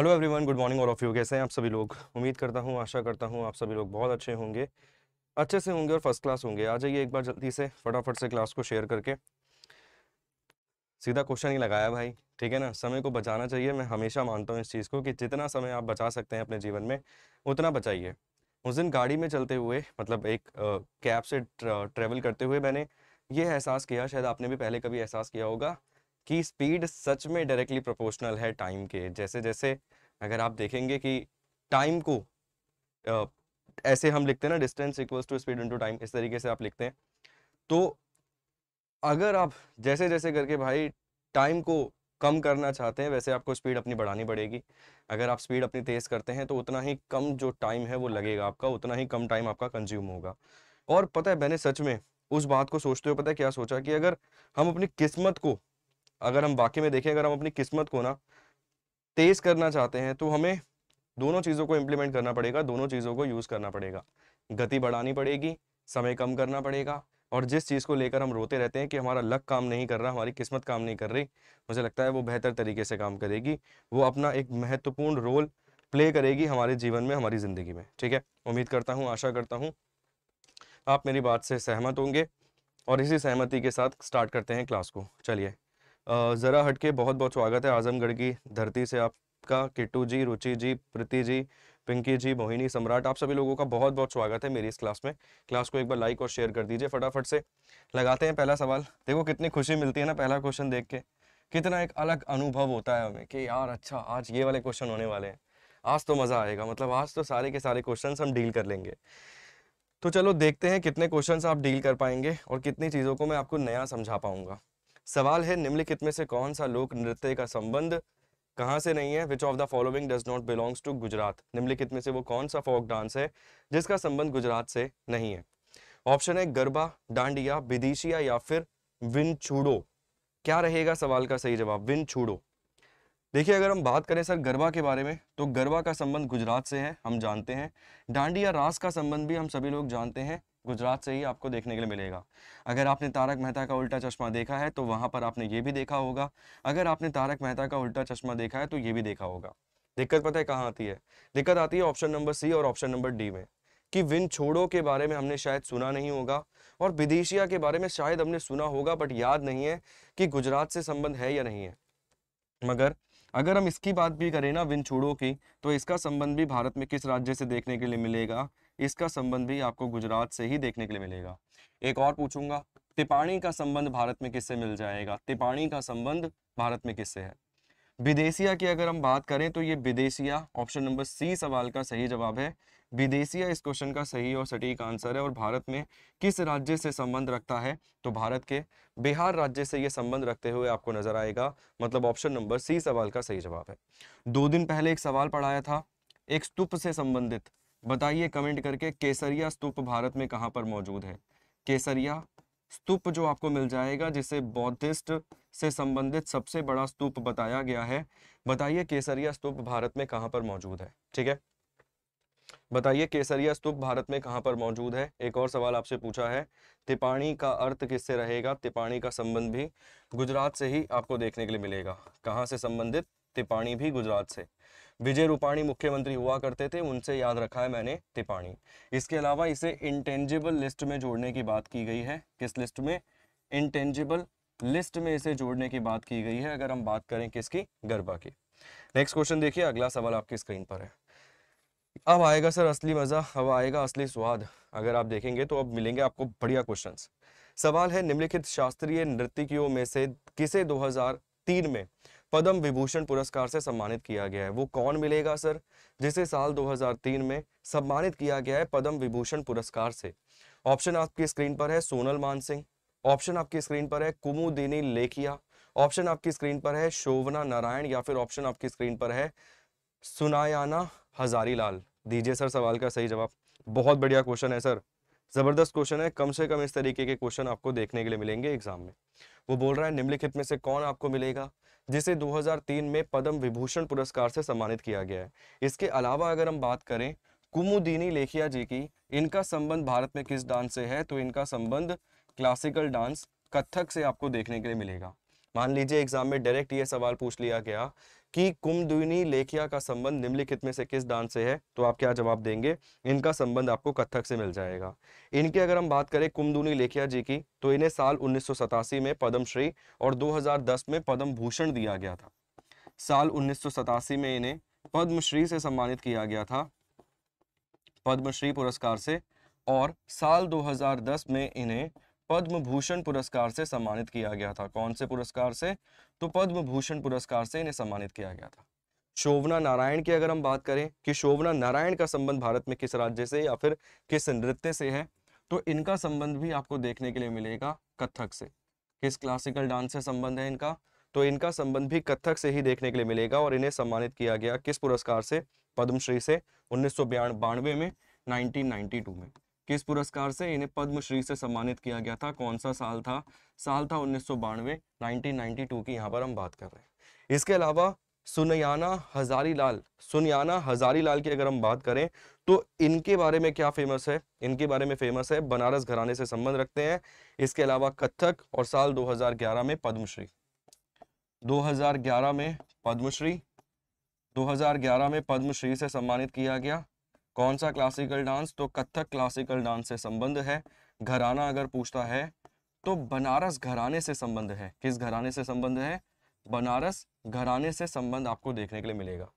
hello everyone good morning all of you कैसे हैं आप सभी लोग उम्मीद करता हूँ आशा करता हूँ आप सभी लोग बहुत अच्छे होंगे अच्छे से होंगे और फर्स्ट क्लास होंगे आ जाइए एक बार जल्दी से फटाफट से क्लास को शेयर करके सीधा क्वेश्चन ही लगाया भाई ठीक है ना समय को बचाना चाहिए मैं हमेशा मानता हूँ इस चीज़ को कि जितना समय आप बचा सकते हैं अपने जीवन में उतना बचाइए उस दिन गाड़ी में चलते हुए मतलब एक कैब से ट्रेवल करते हुए मैंने ये एहसास किया शायद आपने भी पहले कभी एहसास किया होगा कि स्पीड सच में डायरेक्टली प्रोपोर्शनल है टाइम के जैसे जैसे अगर आप देखेंगे कि टाइम को ऐसे हम लिखते हैं ना distance equals to speed into time इस तरीके से आप लिखते हैं तो अगर आप जैसे जैसे करके भाई टाइम को कम करना चाहते हैं वैसे आपको स्पीड अपनी बढ़ानी पड़ेगी अगर आप स्पीड अपनी तेज़ करते हैं तो उतना ही कम जो टाइम है वो लगेगा आपका उतना ही कम टाइम आपका कंज्यूम होगा और पता है मैंने सच में उस बात को सोचते हुए पता है क्या सोचा कि अगर हम अपनी किस्मत को अगर हम वाकई में देखें अगर हम अपनी किस्मत को ना तेज़ करना चाहते हैं तो हमें दोनों चीज़ों को इम्प्लीमेंट करना पड़ेगा दोनों चीज़ों को यूज़ करना पड़ेगा गति बढ़ानी पड़ेगी समय कम करना पड़ेगा और जिस चीज़ को लेकर हम रोते रहते हैं कि हमारा लक काम नहीं कर रहा हमारी किस्मत काम नहीं कर रही मुझे लगता है वो बेहतर तरीके से काम करेगी वो अपना एक महत्वपूर्ण रोल प्ले करेगी हमारे जीवन में हमारी ज़िंदगी में ठीक है उम्मीद करता हूँ आशा करता हूँ आप मेरी बात से सहमत होंगे और इसी सहमति के साथ स्टार्ट करते हैं क्लास को चलिए ज़रा हटके बहुत बहुत स्वागत है आजमगढ़ की धरती से आपका किट्टू जी रुचि जी प्रीति जी पिंकी जी मोहिनी सम्राट आप सभी लोगों का बहुत बहुत स्वागत है मेरी इस क्लास में क्लास को एक बार लाइक और शेयर कर दीजिए फटाफट से लगाते हैं पहला सवाल देखो कितनी खुशी मिलती है ना पहला क्वेश्चन देख के कितना एक अलग अनुभव होता है हमें कि यार अच्छा आज ये वाले क्वेश्चन होने वाले हैं आज तो मज़ा आएगा मतलब आज तो सारे के सारे क्वेश्चन हम डील कर लेंगे तो चलो देखते हैं कितने क्वेश्चन आप डील कर पाएंगे और कितनी चीज़ों को मैं आपको नया समझा पाऊंगा सवाल है निम्नलिखित में से कौन सा लोक नृत्य का संबंध कहाँ से नहीं है which of the following does not belongs to Gujarat निम्नलिखित में से वो कौन सा फोक डांस है जिसका संबंध गुजरात से नहीं है ऑप्शन है गरबा डांडिया विदिशिया या फिर विन छूडो क्या रहेगा सवाल का सही जवाब विन छूडो देखिए अगर हम बात करें सर गरबा के बारे में तो गरबा का संबंध गुजरात से है हम जानते हैं डांडिया रास का संबंध भी हम सभी लोग जानते हैं गुजरात से ही आपको देखने के लिए मिलेगा अगर आपने तारक मेहता का उल्टा चश्मा देखा है तो वहां पर आपने ये भी देखा होगा अगर आपने तारक मेहता का उल्टा चश्मा देखा है तो ये भी देखा होगा दिक्कत पता है कहाँ आती है दिक्कत आती है ऑप्शन नंबर सी और ऑप्शन नंबर डी में कि विन छोड़ो के बारे में हमने शायद सुना नहीं होगा और विदेशिया के बारे में शायद हमने सुना होगा बट याद नहीं है कि गुजरात से संबंध है या नहीं है मगर अगर हम इसकी बात भी करें ना विन छोड़ो की तो इसका संबंध भी भारत में किस राज्य से देखने के लिए मिलेगा इसका संबंध भी आपको गुजरात से ही देखने के लिए मिलेगा एक और पूछूंगा तिपाणी का संबंध भारत में किससे मिल जाएगा तिपाणी का संबंध भारत में किससे है विदेशिया की अगर हम बात करें तो ये विदेशिया ऑप्शन नंबर सी सवाल का सही जवाब है विदेशिया इस क्वेश्चन का सही और सटीक आंसर है और भारत में किस राज्य से संबंध रखता है तो भारत के बिहार राज्य से ये संबंध रखते हुए आपको नजर आएगा मतलब ऑप्शन नंबर सी सवाल का सही जवाब है दो दिन पहले एक सवाल पढ़ाया था एक स्तूप से संबंधित बताइए कमेंट करके केसरिया स्तूप भारत में कहाँ पर मौजूद है केसरिया स्तूप जो आपको मिल जाएगा जिसे बौद्धिस्ट से संबंधित सबसे बड़ा स्तूप बताया गया है बताइए केसरिया स्तूप भारत में कहाँ पर मौजूद है ठीक है बताइए केसरिया स्तूप भारत में कहाँ पर मौजूद है एक और सवाल आपसे पूछा है तिपाणी का अर्थ किससे रहेगा तिपाणी का संबंध भी गुजरात से ही आपको देखने के लिए मिलेगा कहाँ से संबंधित तिपाणी भी गुजरात से विजय रूपाणी मुख्यमंत्री हुआ करते थे उनसे याद रखा है मैंने तिपाणी इसके अलावा इसे इंटेंजिबल लिस्ट में जोड़ने की बात की गई है किस लिस्ट में इंटेंजिबल लिस्ट में इसे जोड़ने की बात की गई है अगर हम बात करें किसकी गरबा की नेक्स्ट क्वेश्चन देखिए अगला सवाल आपकी स्क्रीन पर है अब आएगा सर असली मजा अब आएगा असली स्वाद अगर आप देखेंगे तो अब मिलेंगे आपको बढ़िया क्वेश्चन सवाल है निम्नलिखित शास्त्रीय नृत्यों में से किसे 2003 में पद्म विभूषण पुरस्कार से सम्मानित किया गया है वो कौन मिलेगा सर जिसे साल 2003 में सम्मानित किया गया है पद्म विभूषण पुरस्कार से ऑप्शन आपकी स्क्रीन पर है सोनल मान सिंह ऑप्शन आपकी स्क्रीन पर है कुमुदिनी लेखिया ऑप्शन आपकी स्क्रीन पर है शोभना नारायण या फिर ऑप्शन आपकी स्क्रीन पर है सुनायाना हजारीलाल दीजिए सर सवाल का सही जवाब बहुत बढ़िया क्वेश्चन है सर जबरदस्त क्वेश्चन है कम से कम इस तरीके के क्वेश्चन आपको देखने के लिए मिलेंगे एग्जाम में वो बोल रहा है निम्नलिखित में से कौन आपको मिलेगा जिसे 2003 में पद्म विभूषण पुरस्कार से सम्मानित किया गया है इसके अलावा अगर हम बात करें कुमुदीनी लेखिया जी की इनका संबंध भारत में किस डांस से है तो इनका संबंध क्लासिकल डांस कथक से आपको देखने के लिए मिलेगा मान लीजिए एग्जाम में डायरेक्ट ये सवाल पूछ लिया गया कि कुमदुनी लेखिया का संबंध निम्नलिखित में से किस डांस से है तो आप क्या जवाब देंगे इनका संबंध आपको कथक से मिल जाएगा इनके अगर हम बात करें कुमदुनी लेखिया जी की तो इन्हें साल उन्नीस में पद्मश्री और 2010 में पद्म भूषण दिया गया था साल उन्नीस में इन्हें पद्मश्री से सम्मानित किया गया था पद्मश्री पुरस्कार से और साल 2010 में इन्हें पद्म भूषण पुरस्कार से सम्मानित किया गया था कौन से पुरस्कार से तो पद्म भूषण पुरस्कार से इन्हें सम्मानित किया गया था शोभना नारायण की अगर हम बात करें कि शोभना नारायण का संबंध भारत में किस राज्य से या फिर किस नृत्य से है तो इनका संबंध भी आपको देखने के लिए मिलेगा कथक से किस क्लासिकल डांस से संबंध है इनका तो इनका संबंध भी कथक से ही देखने के लिए मिलेगा और इन्हें सम्मानित किया गया किस पुरस्कार से पद्मश्री से उन्नीस सौ में 1992 में किस पुरस्कार से इन्हें पद्मश्री से सम्मानित किया गया था कौन सा साल था साल था उन्नीस सौ बानवे की यहाँ पर हम बात कर रहे हैं इसके अलावा सुनयाना हजारीलाल सुनयाना हजारीलाल की अगर हम बात करें तो इनके बारे में क्या फेमस है इनके बारे में फेमस है बनारस घराने से संबंध रखते हैं इसके अलावा कथक और साल 2011 में पद्मश्री 2011 में पद्मश्री 2011 में पद्मश्री से सम्मानित किया गया कौन सा क्लासिकल डांस तो कथक क्लासिकल डांस से संबंध है घराना अगर पूछता है तो बनारस घराने से संबंध है किस घराने से संबंध है बनारस घराने से संबंध आपको देखने के लिए मिलेगा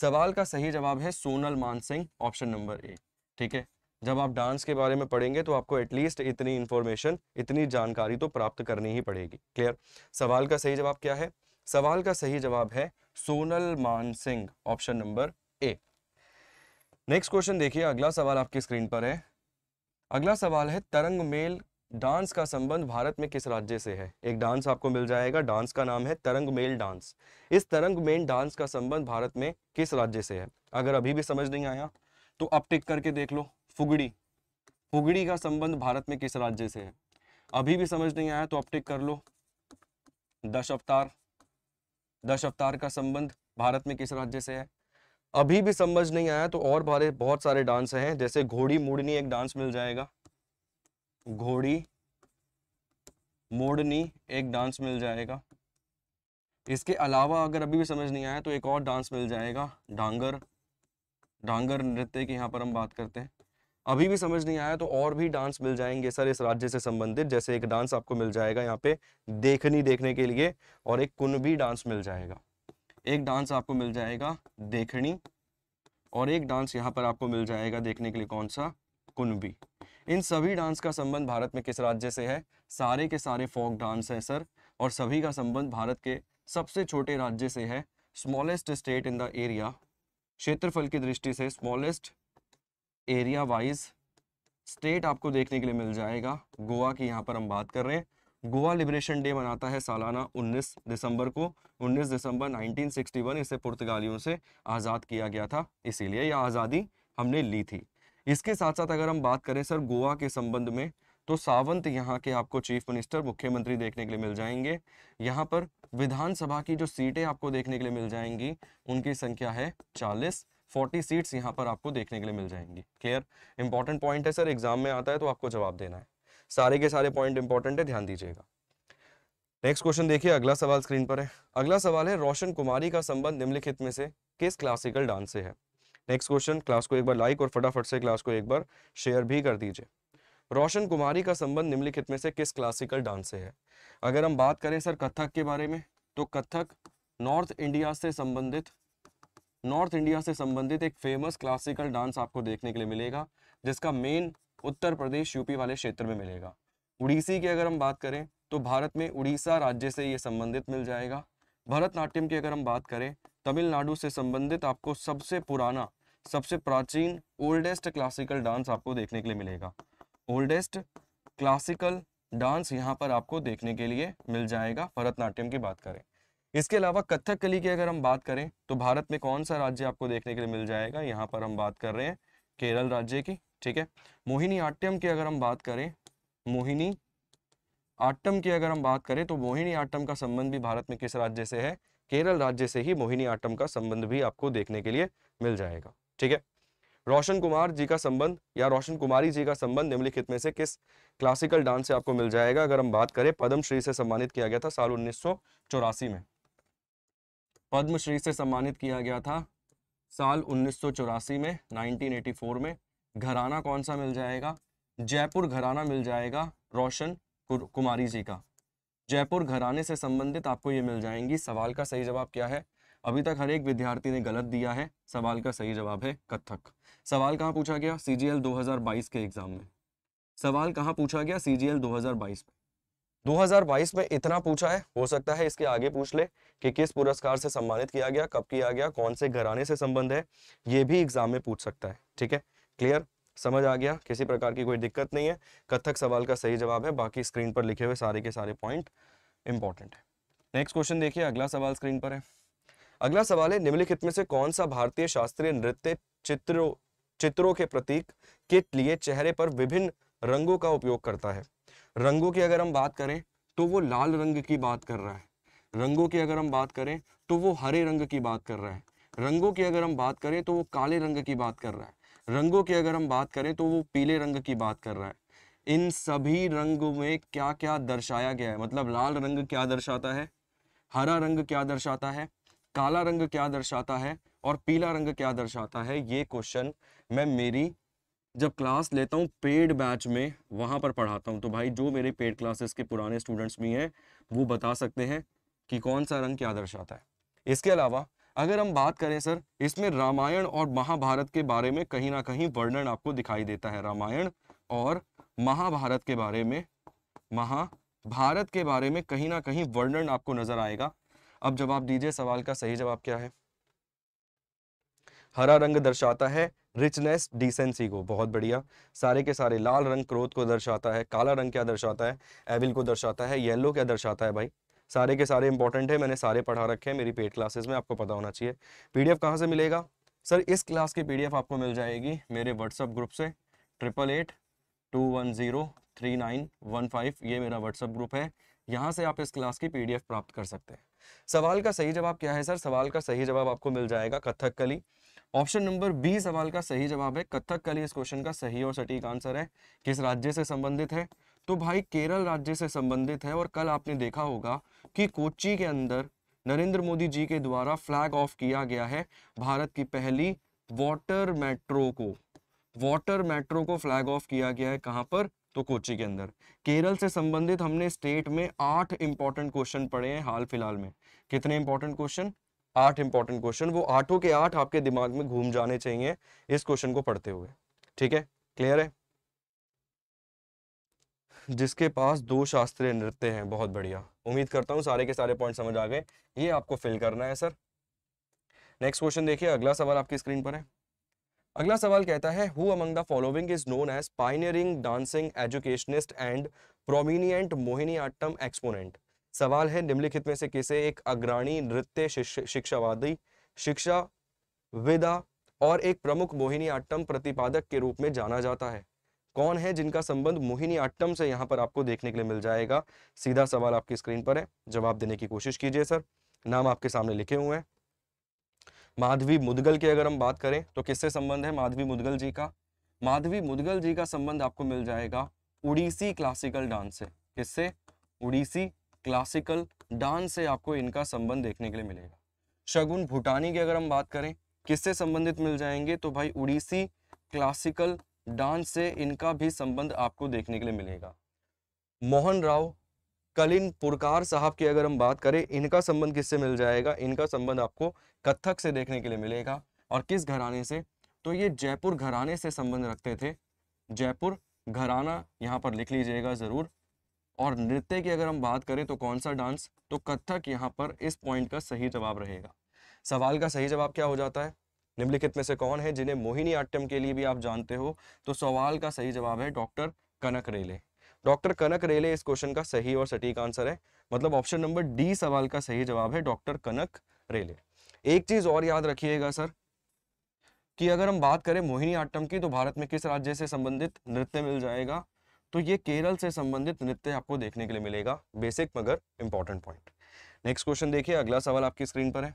सवाल का सही जवाब है सोनल मान सिंह ऑप्शन नंबर ए ठीक है जब आप डांस के बारे में पढ़ेंगे तो आपको एटलीस्ट इतनी इन्फॉर्मेशन इतनी जानकारी तो प्राप्त करनी ही पड़ेगी क्लियर सवाल का सही जवाब क्या है सवाल का सही जवाब है Sonal Man Singh option number A next question देखिए अगला सवाल आपकी स्क्रीन पर है अगला सवाल है तरंग मेल डांस का संबंध भारत में किस राज्य से है एक डांस आपको मिल जाएगा डांस का नाम है तरंग मेल डांस इस तरंग मेल डांस का संबंध भारत में किस राज्य से है अगर अभी भी समझ नहीं आया तो अब टिक करके देख लो फुगड़ी फुगड़ी का संबंध भारत में किस राज्य से है अभी भी समझ नहीं आया तो अब टिक कर लो दश अवतार दश अवतार का संबंध भारत में किस राज्य से है अभी भी समझ नहीं आया तो और बारे बहुत सारे डांस हैं जैसे घोड़ी मोड़नी एक डांस मिल जाएगा घोड़ी मोड़नी एक डांस मिल जाएगा इसके अलावा अगर अभी भी समझ नहीं आया तो एक और डांस मिल जाएगा डांगर डांगर नृत्य की यहाँ पर हम बात करते हैं अभी भी समझ नहीं आया तो और भी डांस मिल जाएंगे सर इस राज्य से संबंधित जैसे एक डांस आपको मिल जाएगा यहाँ पे देखनी देखने के लिए और एक कुनबी डांस मिल जाएगा एक डांस आपको मिल जाएगा देखनी और एक डांस यहाँ पर आपको मिल जाएगा देखने के लिए कौन सा कुनबी इन सभी डांस का संबंध भारत में किस राज्य से है सारे के सारे फोक डांस है सर और सभी का संबंध भारत के सबसे छोटे राज्य से है smallest state in the area क्षेत्रफल की दृष्टि से स्मॉलेस्ट एरिया वाइज स्टेट आपको देखने के लिए मिल जाएगा गोवा की यहाँ पर हम बात कर रहे हैं गोवा लिबरेशन डे मनाता है सालाना 19 दिसंबर को 19 दिसंबर 1961 इसे पुर्तगालियों से आज़ाद किया गया था इसीलिए यह आज़ादी हमने ली थी इसके साथ साथ अगर हम बात करें सर गोवा के संबंध में तो सावंत यहाँ के आपको चीफ मिनिस्टर मुख्यमंत्री देखने के लिए मिल जाएंगे यहाँ पर विधानसभा की जो सीटें आपको देखने के लिए मिल जाएंगी उनकी संख्या है चालीस फोर्टी सीट्स यहाँ पर आपको देखने के लिए मिल जाएंगी क्लियर इंपॉर्टेंट पॉइंट है सर एग्जाम में आता है तो आपको जवाब देना है सारे के सारे पॉइंट इंपॉर्टेंट है ध्यान दीजिएगा नेक्स्ट क्वेश्चन देखिए अगला सवाल स्क्रीन पर है अगला सवाल है रोशन कुमारी का संबंध निम्नलिखित में से किस क्लासिकल डांस से है नेक्स्ट क्वेश्चन क्लास को एक बार लाइक और फटाफट से क्लास को एक बार शेयर भी कर दीजिए रोशन कुमारी का संबंध निम्नलिखित में से किस क्लासिकल डांस से है अगर हम बात करें सर कथक के बारे में तो कथक नॉर्थ इंडिया से संबंधित नॉर्थ इंडिया से संबंधित एक फेमस क्लासिकल डांस आपको देखने के लिए मिलेगा जिसका मेन उत्तर प्रदेश यूपी वाले क्षेत्र में मिलेगा उड़ीसी की अगर हम बात करें तो भारत में उड़ीसा राज्य से ये संबंधित मिल जाएगा भरतनाट्यम की अगर हम बात करें तमिलनाडु से संबंधित आपको सबसे पुराना सबसे प्राचीन ओल्डेस्ट क्लासिकल डांस आपको देखने के लिए मिलेगा ओल्डेस्ट क्लासिकल डांस यहाँ पर आपको देखने के लिए मिल जाएगा भरतनाट्यम की बात करें इसके अलावा कथक कली की अगर हम बात करें तो भारत में कौन सा राज्य आपको देखने के लिए मिल जाएगा यहाँ पर हम बात कर रहे हैं केरल राज्य की ठीक है मोहिनी आट्यम की अगर हम बात करें मोहिनी आट्टम की अगर हम बात करें तो मोहिनी आट्टम का संबंध भी भारत में किस राज्य से है केरल राज्य से ही मोहिनी आट्टम का संबंध भी आपको देखने के लिए मिल जाएगा ठीक है रोशन कुमार जी का संबंध या रोशन कुमारी जी का संबंध निम्नलिखित में से किस क्लासिकल डांस से आपको मिल जाएगा अगर हम बात करें पद्मश्री से सम्मानित किया गया था साल उन्नीस में पद्मश्री से सम्मानित किया गया था साल उन्नीस में 1984 में घराना कौन सा मिल जाएगा जयपुर घराना मिल जाएगा रोशन कुमारी जी का जयपुर घराने से संबंधित आपको ये मिल जाएंगी सवाल का सही जवाब क्या है अभी तक हर एक विद्यार्थी ने गलत दिया है सवाल का सही जवाब है कथक सवाल कहाँ पूछा गया सी जी 2022 के एग्जाम में सवाल कहाँ पूछा गया सी जी 2022 में 2022 में इतना पूछा है हो सकता है इसके आगे पूछ ले कि किस पुरस्कार से सम्मानित किया गया कब किया गया कौन से घराने से संबंध है ये भी एग्जाम में पूछ सकता है ठीक है क्लियर समझ आ गया किसी प्रकार की कोई दिक्कत नहीं है कथक सवाल का सही जवाब है बाकी स्क्रीन पर लिखे हुए सारे के सारे पॉइंट इंपॉर्टेंट है नेक्स्ट क्वेश्चन देखिए अगला सवाल स्क्रीन पर है अगला सवाल है निम्नलिखित में से कौन सा भारतीय शास्त्रीय नृत्य चित्रों चित्रों के प्रतीक के लिए चेहरे पर विभिन्न रंगों का उपयोग करता है रंगों की अगर हम बात करें तो वो लाल रंग की बात कर रहा है रंगों की अगर हम बात करें तो वो हरे रंग की बात कर रहा है रंगों की अगर हम बात करें तो वो काले रंग की बात कर रहा है रंगों की अगर हम बात करें तो वो पीले रंग की बात कर रहा है इन सभी रंग में क्या क्या दर्शाया गया है मतलब लाल रंग क्या दर्शाता है हरा रंग क्या दर्शाता है काला रंग क्या दर्शाता है और पीला रंग क्या दर्शाता है ये क्वेश्चन मैं मेरी जब क्लास लेता हूँ पेड बैच में वहाँ पर पढ़ाता हूँ तो भाई जो मेरे पेड क्लासेस के पुराने स्टूडेंट्स भी हैं वो बता सकते हैं कि कौन सा रंग क्या दर्शाता है इसके अलावा अगर हम बात करें सर इसमें रामायण और महाभारत के बारे में कहीं ना कहीं वर्णन आपको दिखाई देता है रामायण और महाभारत के बारे में महाभारत के बारे में कहीं ना कहीं वर्णन आपको नजर आएगा अब जवाब दीजिए सवाल का सही जवाब क्या है हरा रंग दर्शाता है रिचनेस डिसेंसी को बहुत बढ़िया सारे के सारे लाल रंग क्रोध को दर्शाता है काला रंग क्या दर्शाता है एविल को दर्शाता है येलो क्या दर्शाता है भाई सारे के सारे इंपॉर्टेंट है मैंने सारे पढ़ा रखे हैं मेरी पेड क्लासेस में आपको पता होना चाहिए पीडीएफ कहाँ से मिलेगा सर इस क्लास की पीडीएफ आपको मिल जाएगी मेरे व्हाट्सअप ग्रुप से triple eight two one zero three nine one five ये मेरा व्हाट्सअप ग्रुप है यहाँ से आप इस क्लास की पीडीएफ प्राप्त कर सकते हैं सवाल का सही जवाब क्या है सर सवाल का सही जवाब आपको मिल जाएगा कली ऑप्शन नंबर बी सवाल का सही जवाब है कथक कली इस क्वेश्चन का सही और सटीक आंसर है किस राज्य से संबंधित है तो भाई केरल राज्य से संबंधित है और कल आपने देखा होगा कि कोची के अंदर नरेंद्र मोदी जी के द्वारा फ्लैग ऑफ किया गया है भारत की पहली वाटर मेट्रो को वाटर मेट्रो को फ्लैग ऑफ किया गया है कहां पर तो कोची के अंदर केरल से संबंधित हमने स्टेट में आठ इंपॉर्टेंट क्वेश्चन पढ़े हैं हाल फिलहाल में कितने इंपॉर्टेंट क्वेश्चन आठ इंपॉर्टेंट क्वेश्चन वो आठों के आठ आपके दिमाग में घूम जाने चाहिए इस क्वेश्चन को पढ़ते हुए ठीक है क्लियर है जिसके पास दो शास्त्रीय नृत्य हैं बहुत बढ़िया उम्मीद करता हूँ सारे के सारे पॉइंट समझ आ गए ये आपको फिल करना है सर नेक्स्ट क्वेश्चन देखिए अगला सवाल आपकी स्क्रीन पर है अगला सवाल कहता है who among the following is known as pioneering dancing educationist and prominent Mohiniyattam exponent सवाल है निम्नलिखित में से किसे एक अग्रणी नृत्य शिक्षावादी शिक्षा विदा और एक प्रमुख मोहिनी आट्टम प्रतिपादक के रूप में जाना जाता है कौन है जिनका संबंध मोहिनी आट्टम से यहाँ पर आपको देखने के लिए मिल जाएगा सीधा सवाल आपकी स्क्रीन पर है जवाब देने की कोशिश कीजिए सर नाम आपके सामने लिखे हुए हैं माधवी मुदगल की अगर हम बात करें तो किससे संबंध है माधवी मुदगल जी का माधवी मुदगल जी का संबंध आपको मिल जाएगा उड़ीसी क्लासिकल डांस से किससे उड़ीसी क्लासिकल डांस से आपको इनका संबंध देखने के लिए मिलेगा शगुन भूटानी की अगर हम बात करें किससे संबंधित मिल जाएंगे तो भाई उड़ीसी क्लासिकल डांस से इनका भी संबंध आपको देखने के लिए मिलेगा मोहन राव कलिन पुरकार साहब की अगर हम बात करें इनका संबंध किससे मिल जाएगा इनका संबंध आपको कथक से देखने के लिए मिलेगा और किस घराने से तो ये जयपुर घराने से संबंध रखते थे जयपुर घराना यहाँ पर लिख लीजिएगा ज़रूर और नृत्य की अगर हम बात करें तो कौन सा डांस तो कथक यहाँ पर इस पॉइंट का सही जवाब रहेगा सवाल का सही जवाब क्या हो जाता है निम्नलिखित में से कौन है जिन्हें मोहिनी आट्यम के लिए भी आप जानते हो तो सवाल का सही जवाब है डॉक्टर कनक रेले डॉक्टर कनक रेले इस क्वेश्चन का सही और सटीक आंसर है मतलब ऑप्शन नंबर डी सवाल का सही जवाब है डॉक्टर कनक रेले एक चीज और याद रखिएगा सर कि अगर हम बात करें मोहिनी आट्टम की तो भारत में किस राज्य से संबंधित नृत्य मिल जाएगा तो ये केरल से संबंधित नृत्य आपको देखने के लिए मिलेगा बेसिक मगर इंपॉर्टेंट पॉइंट नेक्स्ट क्वेश्चन देखिए अगला सवाल आपकी स्क्रीन पर है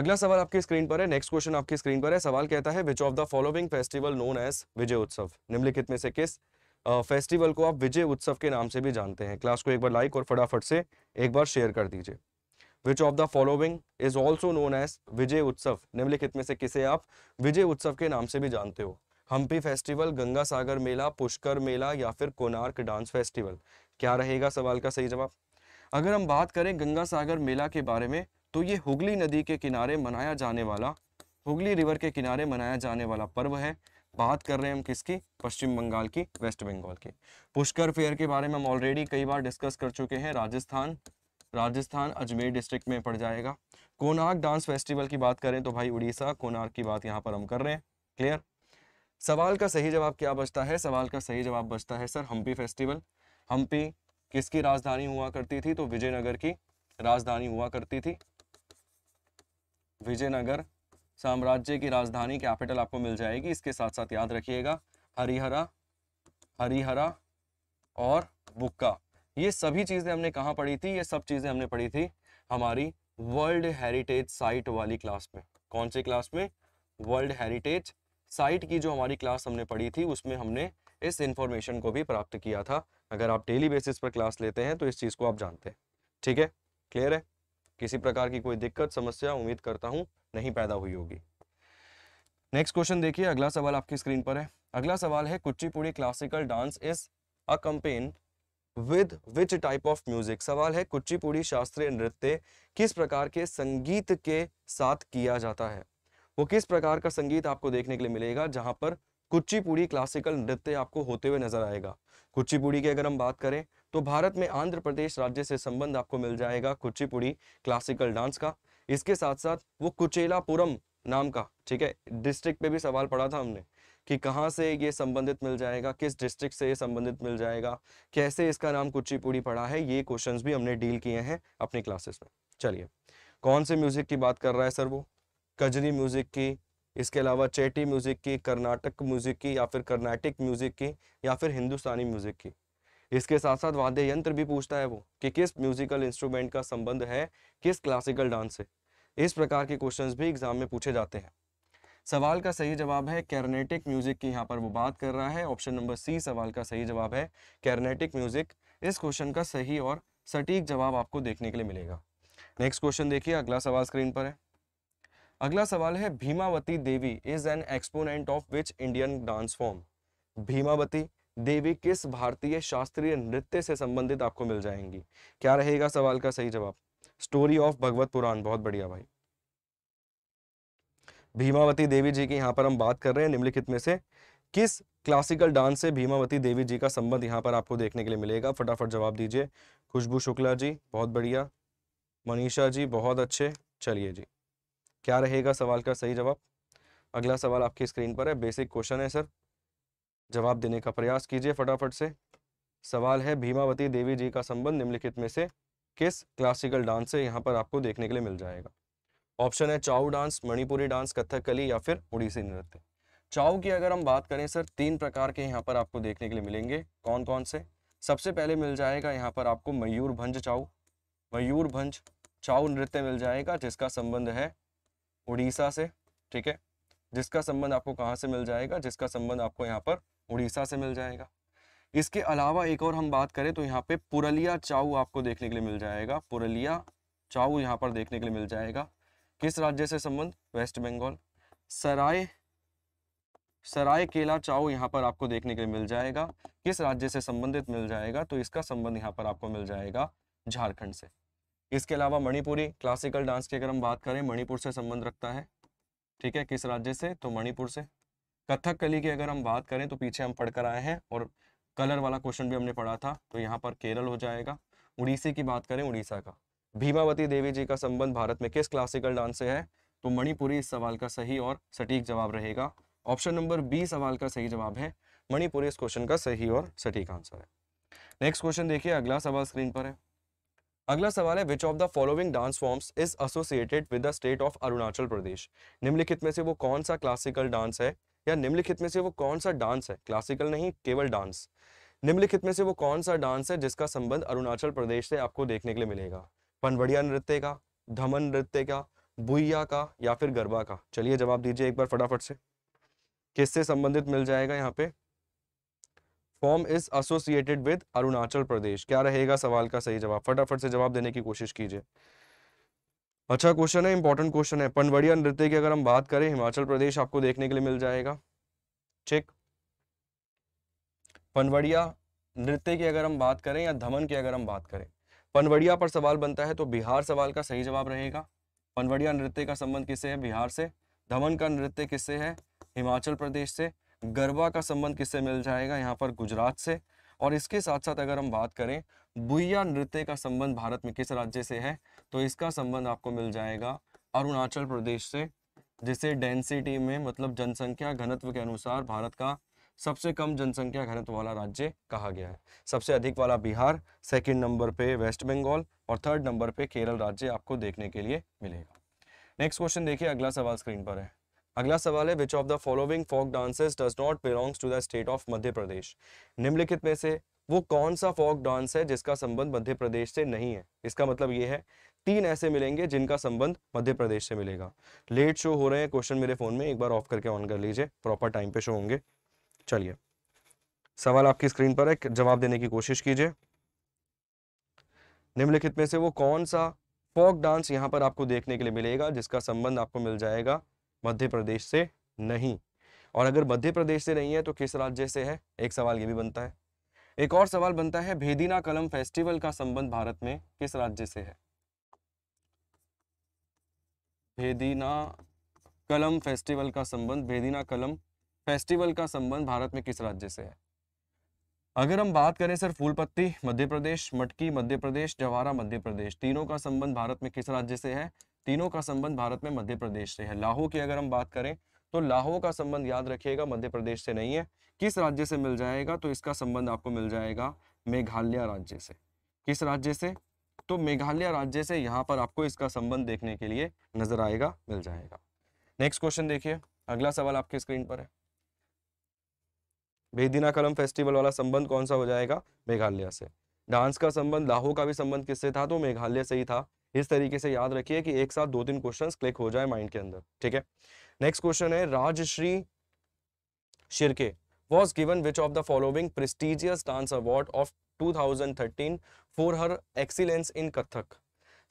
अगला सवाल आपकी स्क्रीन पर है नेक्स्ट क्वेश्चन आपकी स्क्रीन पर है सवाल कहता है which of the following festival known as Vijay Utsav निम्नलिखित में से किस फेस्टिवल को आप विजय उत्सव के नाम से भी जानते हैं क्लास को एक बार लाइक और फटाफट से एक बार शेयर कर दीजिए which of the following is also known as Vijay Utsav निम्नलिखित में से किसे आप विजय उत्सव के नाम से भी जानते हो हम्पी फेस्टिवल गंगा सागर मेला पुष्कर मेला या फिर कोनार्क डांस फेस्टिवल क्या रहेगा सवाल का सही जवाब अगर हम बात करें गंगा सागर मेला के बारे में तो ये हुगली नदी के किनारे मनाया जाने वाला हुगली रिवर के किनारे मनाया जाने वाला पर्व है बात कर रहे हैं हम किसकी पश्चिम बंगाल की वेस्ट बंगाल की पुष्कर फेयर के बारे में हम ऑलरेडी कई बार डिस्कस कर चुके हैं राजस्थान राजस्थान अजमेर डिस्ट्रिक्ट में पड़ जाएगा कोनार्क डांस फेस्टिवल की बात करें तो भाई उड़ीसा कोनार्क की बात यहाँ पर हम कर रहे हैं क्लियर सवाल का सही जवाब क्या बचता है सवाल का सही जवाब बचता है सर हम्पी फेस्टिवल हम्पी किसकी राजधानी हुआ करती थी तो विजयनगर की राजधानी हुआ करती थी विजयनगर साम्राज्य की राजधानी कैपिटल आपको मिल जाएगी इसके साथ साथ याद रखिएगा हरिहरा हरिहरा और बुक्का ये सभी चीज़ें हमने कहाँ पढ़ी थी ये सब चीज़ें हमने पढ़ी थी हमारी वर्ल्ड हेरिटेज साइट वाली क्लास में कौन सी क्लास में वर्ल्ड हेरिटेज साइट की जो हमारी क्लास हमने पढ़ी थी उसमें हमने इस इन्फॉर्मेशन को भी प्राप्त किया था अगर आप डेली बेसिस पर क्लास लेते हैं तो इस चीज़ को आप जानते हैं ठीक है क्लियर है किसी प्रकार की कोई दिक्कत समस्या उम्मीद करता हूँ नहीं पैदा हुई होगी नेक्स्ट क्वेश्चन देखिए अगला सवाल आपकी स्क्रीन पर है अगला सवाल है Kuchipudi classical dance is accompanied with which type of music सवाल है कुचिपुड़ी शास्त्रीय नृत्य किस प्रकार के संगीत के साथ किया जाता है वो किस प्रकार का संगीत आपको देखने के लिए मिलेगा जहाँ पर कुचिपुड़ी क्लासिकल नृत्य आपको होते हुए नजर आएगा कुचिपुड़ी की अगर हम बात करें तो भारत में आंध्र प्रदेश राज्य से संबंध आपको मिल जाएगा कुचिपुड़ी क्लासिकल डांस का इसके साथ साथ वो कुचेलापुरम नाम का ठीक है डिस्ट्रिक्ट पे भी सवाल पड़ा था हमने कि कहाँ से ये संबंधित मिल जाएगा किस डिस्ट्रिक्ट से ये संबंधित मिल जाएगा कैसे इसका नाम कुचिपुड़ी पड़ा है ये क्वेश्चंस भी हमने डील किए हैं अपनी क्लासेस में चलिए कौन से म्यूजिक की बात कर रहा है सर वो कजरी म्यूज़िक की इसके अलावा चेटी म्यूज़िक की कर्नाटक म्यूज़िक की या फिर कर्नाटिक म्यूज़िक की या फिर हिंदुस्तानी म्यूज़िक की इसके साथ साथ वाद्य यंत्र भी पूछता है वो कि किस म्यूज़िकल इंस्ट्रूमेंट का संबंध है किस क्लासिकल डांस से इस प्रकार के क्वेश्चंस भी एग्जाम में पूछे जाते हैं सवाल का सही जवाब है कैरनेटिक म्यूजिक की यहाँ पर वो बात कर रहा है ऑप्शन नंबर सी सवाल का सही जवाब है कैरनेटिक म्यूजिक इस क्वेश्चन का सही और सटीक जवाब आपको देखने के लिए मिलेगा नेक्स्ट क्वेश्चन देखिए अगला सवाल स्क्रीन पर है अगला सवाल है Bhimavati Devi is an exponent of which Indian dance form Bhimavati Devi किस भारतीय शास्त्रीय नृत्य से संबंधित आपको मिल जाएंगी क्या रहेगा सवाल का सही जवाब स्टोरी ऑफ भगवत पुराण बहुत बढ़िया भाई भीमावती देवी जी की यहाँ पर हम बात कर रहे हैं निम्नलिखित में से किस क्लासिकल डांस से भीमावती देवी जी का संबंध यहाँ पर आपको देखने के लिए मिलेगा फटाफट जवाब दीजिए खुशबू शुक्ला जी बहुत बढ़िया मनीषा जी बहुत अच्छे चलिए जी क्या रहेगा सवाल का सही जवाब अगला सवाल आपकी स्क्रीन पर है बेसिक क्वेश्चन है सर जवाब देने का प्रयास कीजिए फटाफट से सवाल है भीमावती देवी जी का संबंध निम्नलिखित में से किस क्लासिकल डांस से यहाँ पर आपको देखने के लिए मिल जाएगा ऑप्शन है चाऊ डांस मणिपुरी डांस कथकली या फिर उड़ीसी नृत्य चाऊ की अगर हम बात करें सर तीन प्रकार के यहाँ पर आपको देखने के लिए मिलेंगे कौन कौन से सबसे पहले मिल जाएगा यहाँ पर आपको मयूर भंज चाऊ मयूर भंज चाऊ नृत्य मिल जाएगा जिसका संबंध है उड़ीसा से ठीक है जिसका संबंध आपको कहाँ से मिल जाएगा जिसका संबंध आपको यहाँ पर उड़ीसा से मिल जाएगा इसके अलावा एक और हम बात करें तो यहाँ पे पुरलिया चाऊ आपको देखने के लिए मिल जाएगा पुरलिया चाऊ यहाँ पर देखने के लिए मिल जाएगा किस राज्य से संबंध वेस्ट बंगाल सराय सराय केला चाऊ यहाँ पर आपको देखने के लिए मिल जाएगा किस राज्य से संबंधित मिल जाएगा तो इसका संबंध यहाँ पर आपको मिल जाएगा झारखंड से इसके अलावा मणिपुरी क्लासिकल डांस की अगर हम बात करें मणिपुर से संबंध रखता है ठीक है किस राज्य से तो मणिपुर से कथक कली की अगर हम बात करें तो पीछे हम पढ़कर आए हैं और कलर वाला क्वेश्चन भी हमने पढ़ा था तो यहाँ पर केरल हो जाएगा उड़ीसी की बात करें उड़ीसा का भीमावती देवी जी का संबंध भारत में किस क्लासिकल डांस से है तो मणिपुरी इस सवाल का सही और सटीक जवाब रहेगा ऑप्शन नंबर बी सवाल का सही जवाब है मणिपुरी इस क्वेश्चन का सही और सटीक आंसर है नेक्स्ट क्वेश्चन देखिए अगला सवाल स्क्रीन पर है अगला सवाल है which of the following dance forms is associated with the state of Arunachal Pradesh निम्नलिखित में से वो कौन सा क्लासिकल डांस है या निम्नलिखित में से वो कौन सा डांस है क्लासिकल नहीं केवल डांस निम्नलिखित में से वो कौन सा डांस है जिसका संबंध अरुणाचल प्रदेश से आपको देखने के लिए मिलेगा पनवड़िया नृत्य का धमन नृत्य का बुइया का या फिर गरबा का चलिए जवाब दीजिए एक बार फटाफट से किससे संबंधित मिल जाएगा यहाँ पे form is associated with Arunachal Pradesh क्या रहेगा सवाल का सही जवाब फटाफट से जवाब देने की कोशिश कीजिए अच्छा क्वेश्चन है इंपॉर्टेंट क्वेश्चन है पनवड़िया नृत्य की अगर हम बात करें हिमाचल प्रदेश आपको देखने के लिए मिल जाएगा ठीक पनवड़िया नृत्य की अगर हम बात करें या धमन की अगर हम बात करें पनवड़िया पर सवाल बनता है तो बिहार सवाल का सही जवाब रहेगा पनवड़िया नृत्य का संबंध किससे है बिहार से धमन का नृत्य किससे है हिमाचल प्रदेश से गरबा का संबंध किससे मिल जाएगा यहाँ पर गुजरात से और इसके साथ साथ अगर हम बात करें बुइया नृत्य का संबंध भारत में किस राज्य से है तो इसका संबंध आपको मिल जाएगा अरुणाचल प्रदेश से जिसे डेंसिटी में मतलब जनसंख्या घनत्व के अनुसार भारत का सबसे कम जनसंख्या घनत्व वाला राज्य कहा गया है सबसे अधिक वाला बिहार सेकंड नंबर पे वेस्ट बंगाल और थर्ड नंबर पे केरल राज्य आपको देखने के लिए मिलेगा नेक्स्ट क्वेश्चन देखिए अगला सवाल स्क्रीन पर है अगला सवाल है which of the following folk dances does not belongs to the state of Madhya Pradesh निम्नलिखित में से वो कौन सा फोक डांस है जिसका संबंध मध्य प्रदेश से नहीं है इसका मतलब ये है तीन ऐसे मिलेंगे जिनका संबंध मध्य प्रदेश से मिलेगा लेट शो हो रहे हैं क्वेश्चन मेरे फ़ोन में एक बार ऑफ करके ऑन कर लीजिए प्रॉपर टाइम पे शो होंगे चलिए सवाल आपकी स्क्रीन पर है जवाब देने की कोशिश कीजिए निम्नलिखित में से वो कौन सा फोक डांस यहाँ पर आपको देखने के लिए मिलेगा जिसका संबंध आपको मिल जाएगा मध्य प्रदेश से नहीं और अगर मध्य प्रदेश से नहीं है तो किस राज्य से है एक सवाल ये भी बनता है एक और सवाल बनता है भेदीना कलम फेस्टिवल का संबंध भारत में किस राज्य से है भेदीना कलम फेस्टिवल का संबंध भेदीना कलम फेस्टिवल का संबंध भारत में किस राज्य से है अगर हम बात करें सर फूलपत्ती मध्य प्रदेश मटकी मध्य प्रदेश जवारा मध्य प्रदेश तीनों का संबंध भारत में किस राज्य से है तीनों का संबंध भारत में मध्य प्रदेश से है लाहौर की अगर हम बात करें तो लाहौर का संबंध याद रखिएगा मध्य प्रदेश से नहीं है किस राज्य से मिल जाएगा तो इसका संबंध आपको मिल जाएगा मेघालय राज्य से किस राज्य से तो मेघालय राज्य से यहाँ पर आपको इसका संबंध देखने के लिए नजर आएगा मिल जाएगा नेक्स्ट क्वेश्चन देखिए अगला सवाल आपके स्क्रीन पर है बेदिना कलम फेस्टिवल वाला संबंध कौन सा हो जाएगा मेघालय से डांस का संबंध लाहू का भी संबंध किससे था तो मेघालय से ही था इस तरीके से याद रखिए कि एक साथ दो तीन क्वेश्चन क्लिक हो जाए माइंड के अंदर ठीक है नेक्स्ट क्वेश्चन है Rajshree Shirke was given which of the following prestigious dance award of 2013 for her excellence in Kathak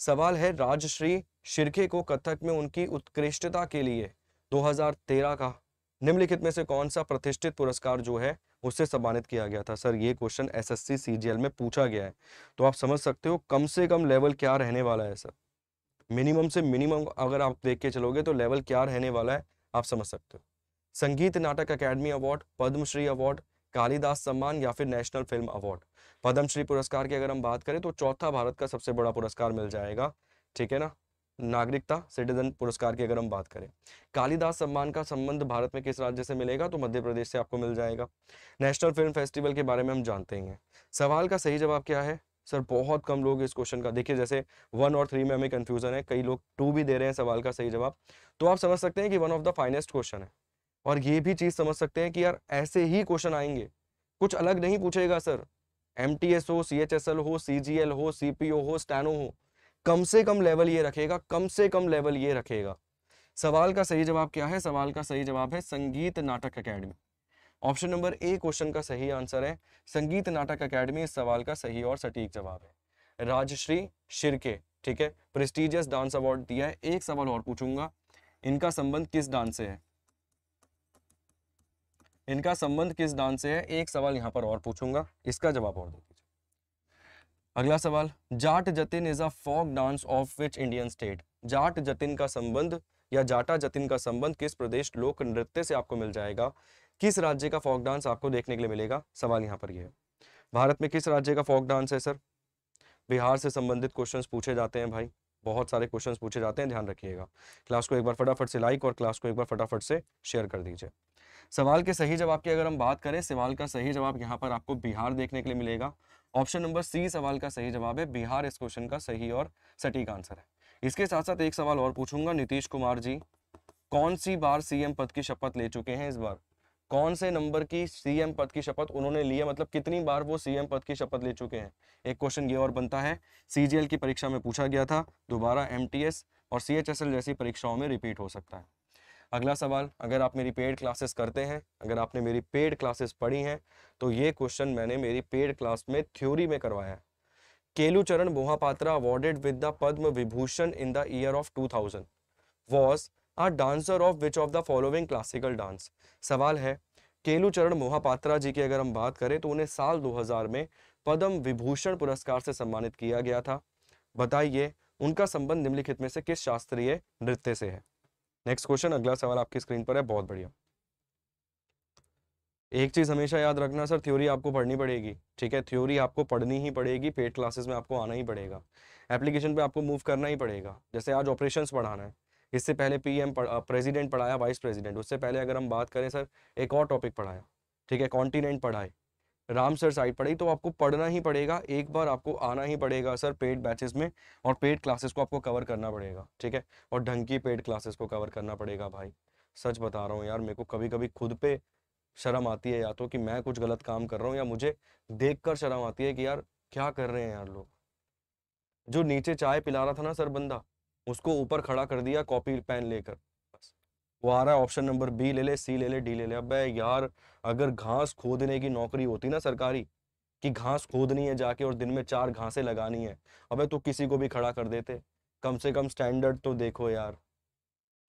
सवाल है राजश्री शिरके को कथक में उनकी उत्कृष्टता के लिए 2013 का निम्नलिखित में से कौन सा प्रतिष्ठित पुरस्कार जो है उससे सम्मानित किया गया था सर ये क्वेश्चन एसएससी सीजीएल में पूछा गया है तो आप समझ सकते हो कम से कम लेवल क्या रहने वाला है सर मिनिमम से मिनिमम अगर आप देख के चलोगे तो लेवल क्या रहने वाला है आप समझ सकते हो Sangeet Natak academy award Padmashri award Kalidas Samman या फिर नेशनल फिल्म अवार्ड पद्मश्री पुरस्कार की अगर हम बात करें तो चौथा भारत का सबसे बड़ा पुरस्कार मिल जाएगा ठीक है ना नागरिकता सिटीजन पुरस्कार की अगर हम बात करें कालिदास सम्मान का संबंध भारत में किस राज्य से मिलेगा तो मध्य प्रदेश से आपको मिल जाएगा नेशनल फिल्म फेस्टिवल के बारे में हम जानते ही हैं सवाल का सही जवाब क्या है सर बहुत कम लोग इस क्वेश्चन का देखिए जैसे वन और थ्री में हमें कंफ्यूजन है कई लोग टू भी दे रहे हैं सवाल का सही जवाब तो आप समझ सकते हैं कि one of the finest question है और ये भी चीज़ समझ सकते हैं कि यार ऐसे ही क्वेश्चन आएंगे कुछ अलग नहीं पूछेगा सर एम टी एस हो सी एच एस एल हो सी जी एल हो सी पी ओ हो स्टैनो हो कम से कम लेवल ये रखेगा कम से कम लेवल ये रखेगा सवाल का सही जवाब क्या है सवाल का सही जवाब है Sangeet Natak academy option number A question का सही आंसर है संगीत नाटक अकेडमी इस सवाल का सही और सटीक जवाब है राजश्री शिरके ठीक है प्रेस्टिजियस डांस अवार्ड दिया है एक सवाल और पूछूंगा इनका संबंध किस डांस से है इनका संबंध किस डांस से है एक सवाल यहां पर और पूछूंगा इसका जवाब और दीजिए अगला सवाल Jat Jatin is a folk dance of which Indian state Jat Jatin का संबंध या जाटा जतिन का संबंध किस प्रदेश लोक नृत्य से आपको मिल जाएगा किस राज्य का फोक डांस आपको देखने के लिए मिलेगा सवाल यहाँ पर यह है भारत में किस राज्य का फोक डांस है सर बिहार से संबंधित क्वेश्चंस पूछे जाते हैं भाई बहुत सारे क्वेश्चंस पूछे जाते हैं ध्यान रखिएगा क्लास को एक बार फटाफट से लाइक और क्लास को एक बार फटाफट से शेयर कर दीजिए सवाल के सही जवाब की अगर हम बात करें सवाल का सही जवाब यहाँ पर आपको बिहार देखने के लिए मिलेगा ऑप्शन नंबर सी सवाल का सही जवाब है बिहार इस क्वेश्चन का सही और सटीक आंसर है इसके साथ साथ एक सवाल और पूछूंगा नीतीश कुमार जी कौन सी बार सीएम पद की शपथ ले चुके हैं इस बार कौन से नंबर की सीएम पद की शपथ उन्होंने ली है मतलब कितनी बार वो सीएम पद की शपथ ले चुके हैं एक क्वेश्चन ये और बनता है सीजीएल की परीक्षा में पूछा गया था दोबारा एमटीएस और सीएचएसएल जैसी परीक्षाओं में रिपीट हो सकता है अगला सवाल अगर आप मेरी पेड क्लासेस करते हैं अगर आपने मेरी पेड क्लासेस पढ़ी हैं तो ये क्वेश्चन मैंने मेरी पेड क्लास में थ्योरी में करवाया है Kelucharan Mohapatra awarded with the Padma Vibhushan in the year of 2000 was a dancer of which of the following classical dance सवाल है केलुचरण मोहापात्रा जी की अगर हम बात करें तो उन्हें साल 2000 में पद्म विभूषण पुरस्कार से सम्मानित किया गया था बताइए उनका संबंध निम्नलिखित में से किस शास्त्रीय नृत्य से है नेक्स्ट क्वेश्चन अगला सवाल आपकी स्क्रीन पर है बहुत बढ़िया एक चीज़ हमेशा याद रखना सर थ्योरी आपको पढ़नी पड़ेगी ठीक है थ्योरी आपको पढ़नी ही पड़ेगी पेड क्लासेस में आपको आना ही पड़ेगा एप्लीकेशन पे आपको मूव करना ही पड़ेगा जैसे आज ऑपरेशंस पढ़ाना है इससे पहले पीएम प्रेसिडेंट पढ़ाया वाइस प्रेसिडेंट उससे पहले अगर हम बात करें सर एक और टॉपिक पढ़ाया ठीक है कॉन्टिनेंट पढ़ाए राम सर साइट पढ़ाई तो आपको पढ़ना ही पड़ेगा एक बार आपको आना ही पड़ेगा सर पेड बैचेस में और पेड क्लासेस को आपको कवर करना पड़ेगा ठीक है और ढंग की पेड क्लासेस को कवर करना पड़ेगा भाई सच बता रहा हूँ यार मेरे को कभी कभी खुद पे शर्म आती है या तो कि मैं कुछ गलत काम कर रहा हूँ या मुझे देख कर शर्म आती है कि यार क्या कर रहे हैं यार लोग जो नीचे चाय पिला रहा था ना सर बंदा उसको ऊपर खड़ा कर दिया कॉपी पेन लेकर वो आ रहा है ऑप्शन नंबर बी ले ले सी ले ले डी ले ले अब यार अगर घास खोदने की नौकरी होती ना सरकारी कि घास खोदनी है जाके और दिन में चार घासें लगानी है अबे तो किसी को भी खड़ा कर देते कम से कम स्टैंडर्ड तो देखो यार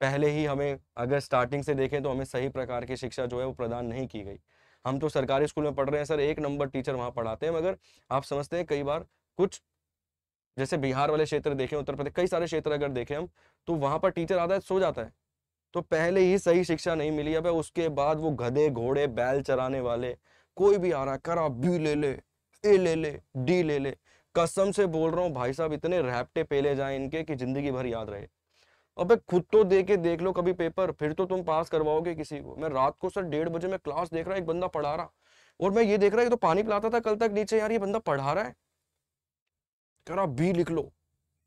पहले ही हमें अगर स्टार्टिंग से देखें तो हमें सही प्रकार की शिक्षा जो है वो प्रदान नहीं की गई हम तो सरकारी स्कूल में पढ़ रहे हैं सर एक नंबर टीचर वहाँ पढ़ाते हैं मगर आप समझते हैं कई बार कुछ जैसे बिहार वाले क्षेत्र देखें उत्तर प्रदेश कई सारे क्षेत्र अगर देखें हम तो वहाँ पर टीचर आता है सो जाता है तो पहले ही सही शिक्षा नहीं मिली अब उसके बाद वो गधे घोड़े बैल चराने वाले कोई भी आ रहा करा बी ले ले ए ले ले डी ले ले कसम से बोल रहा हूँ भाई साहब इतने रैपटे पेले जाए इनके कि जिंदगी भर याद रहे अब खुद तो दे के देख लो कभी पेपर फिर तो तुम पास करवाओगे किसी को मैं रात को सर डेढ़ बजे मैं क्लास देख रहा एक बंदा पढ़ा रहा और मैं ये देख रहा है तो पानी पिलाता था कल तक नीचे यार ये बंदा पढ़ा रहा है करा बी लिख लो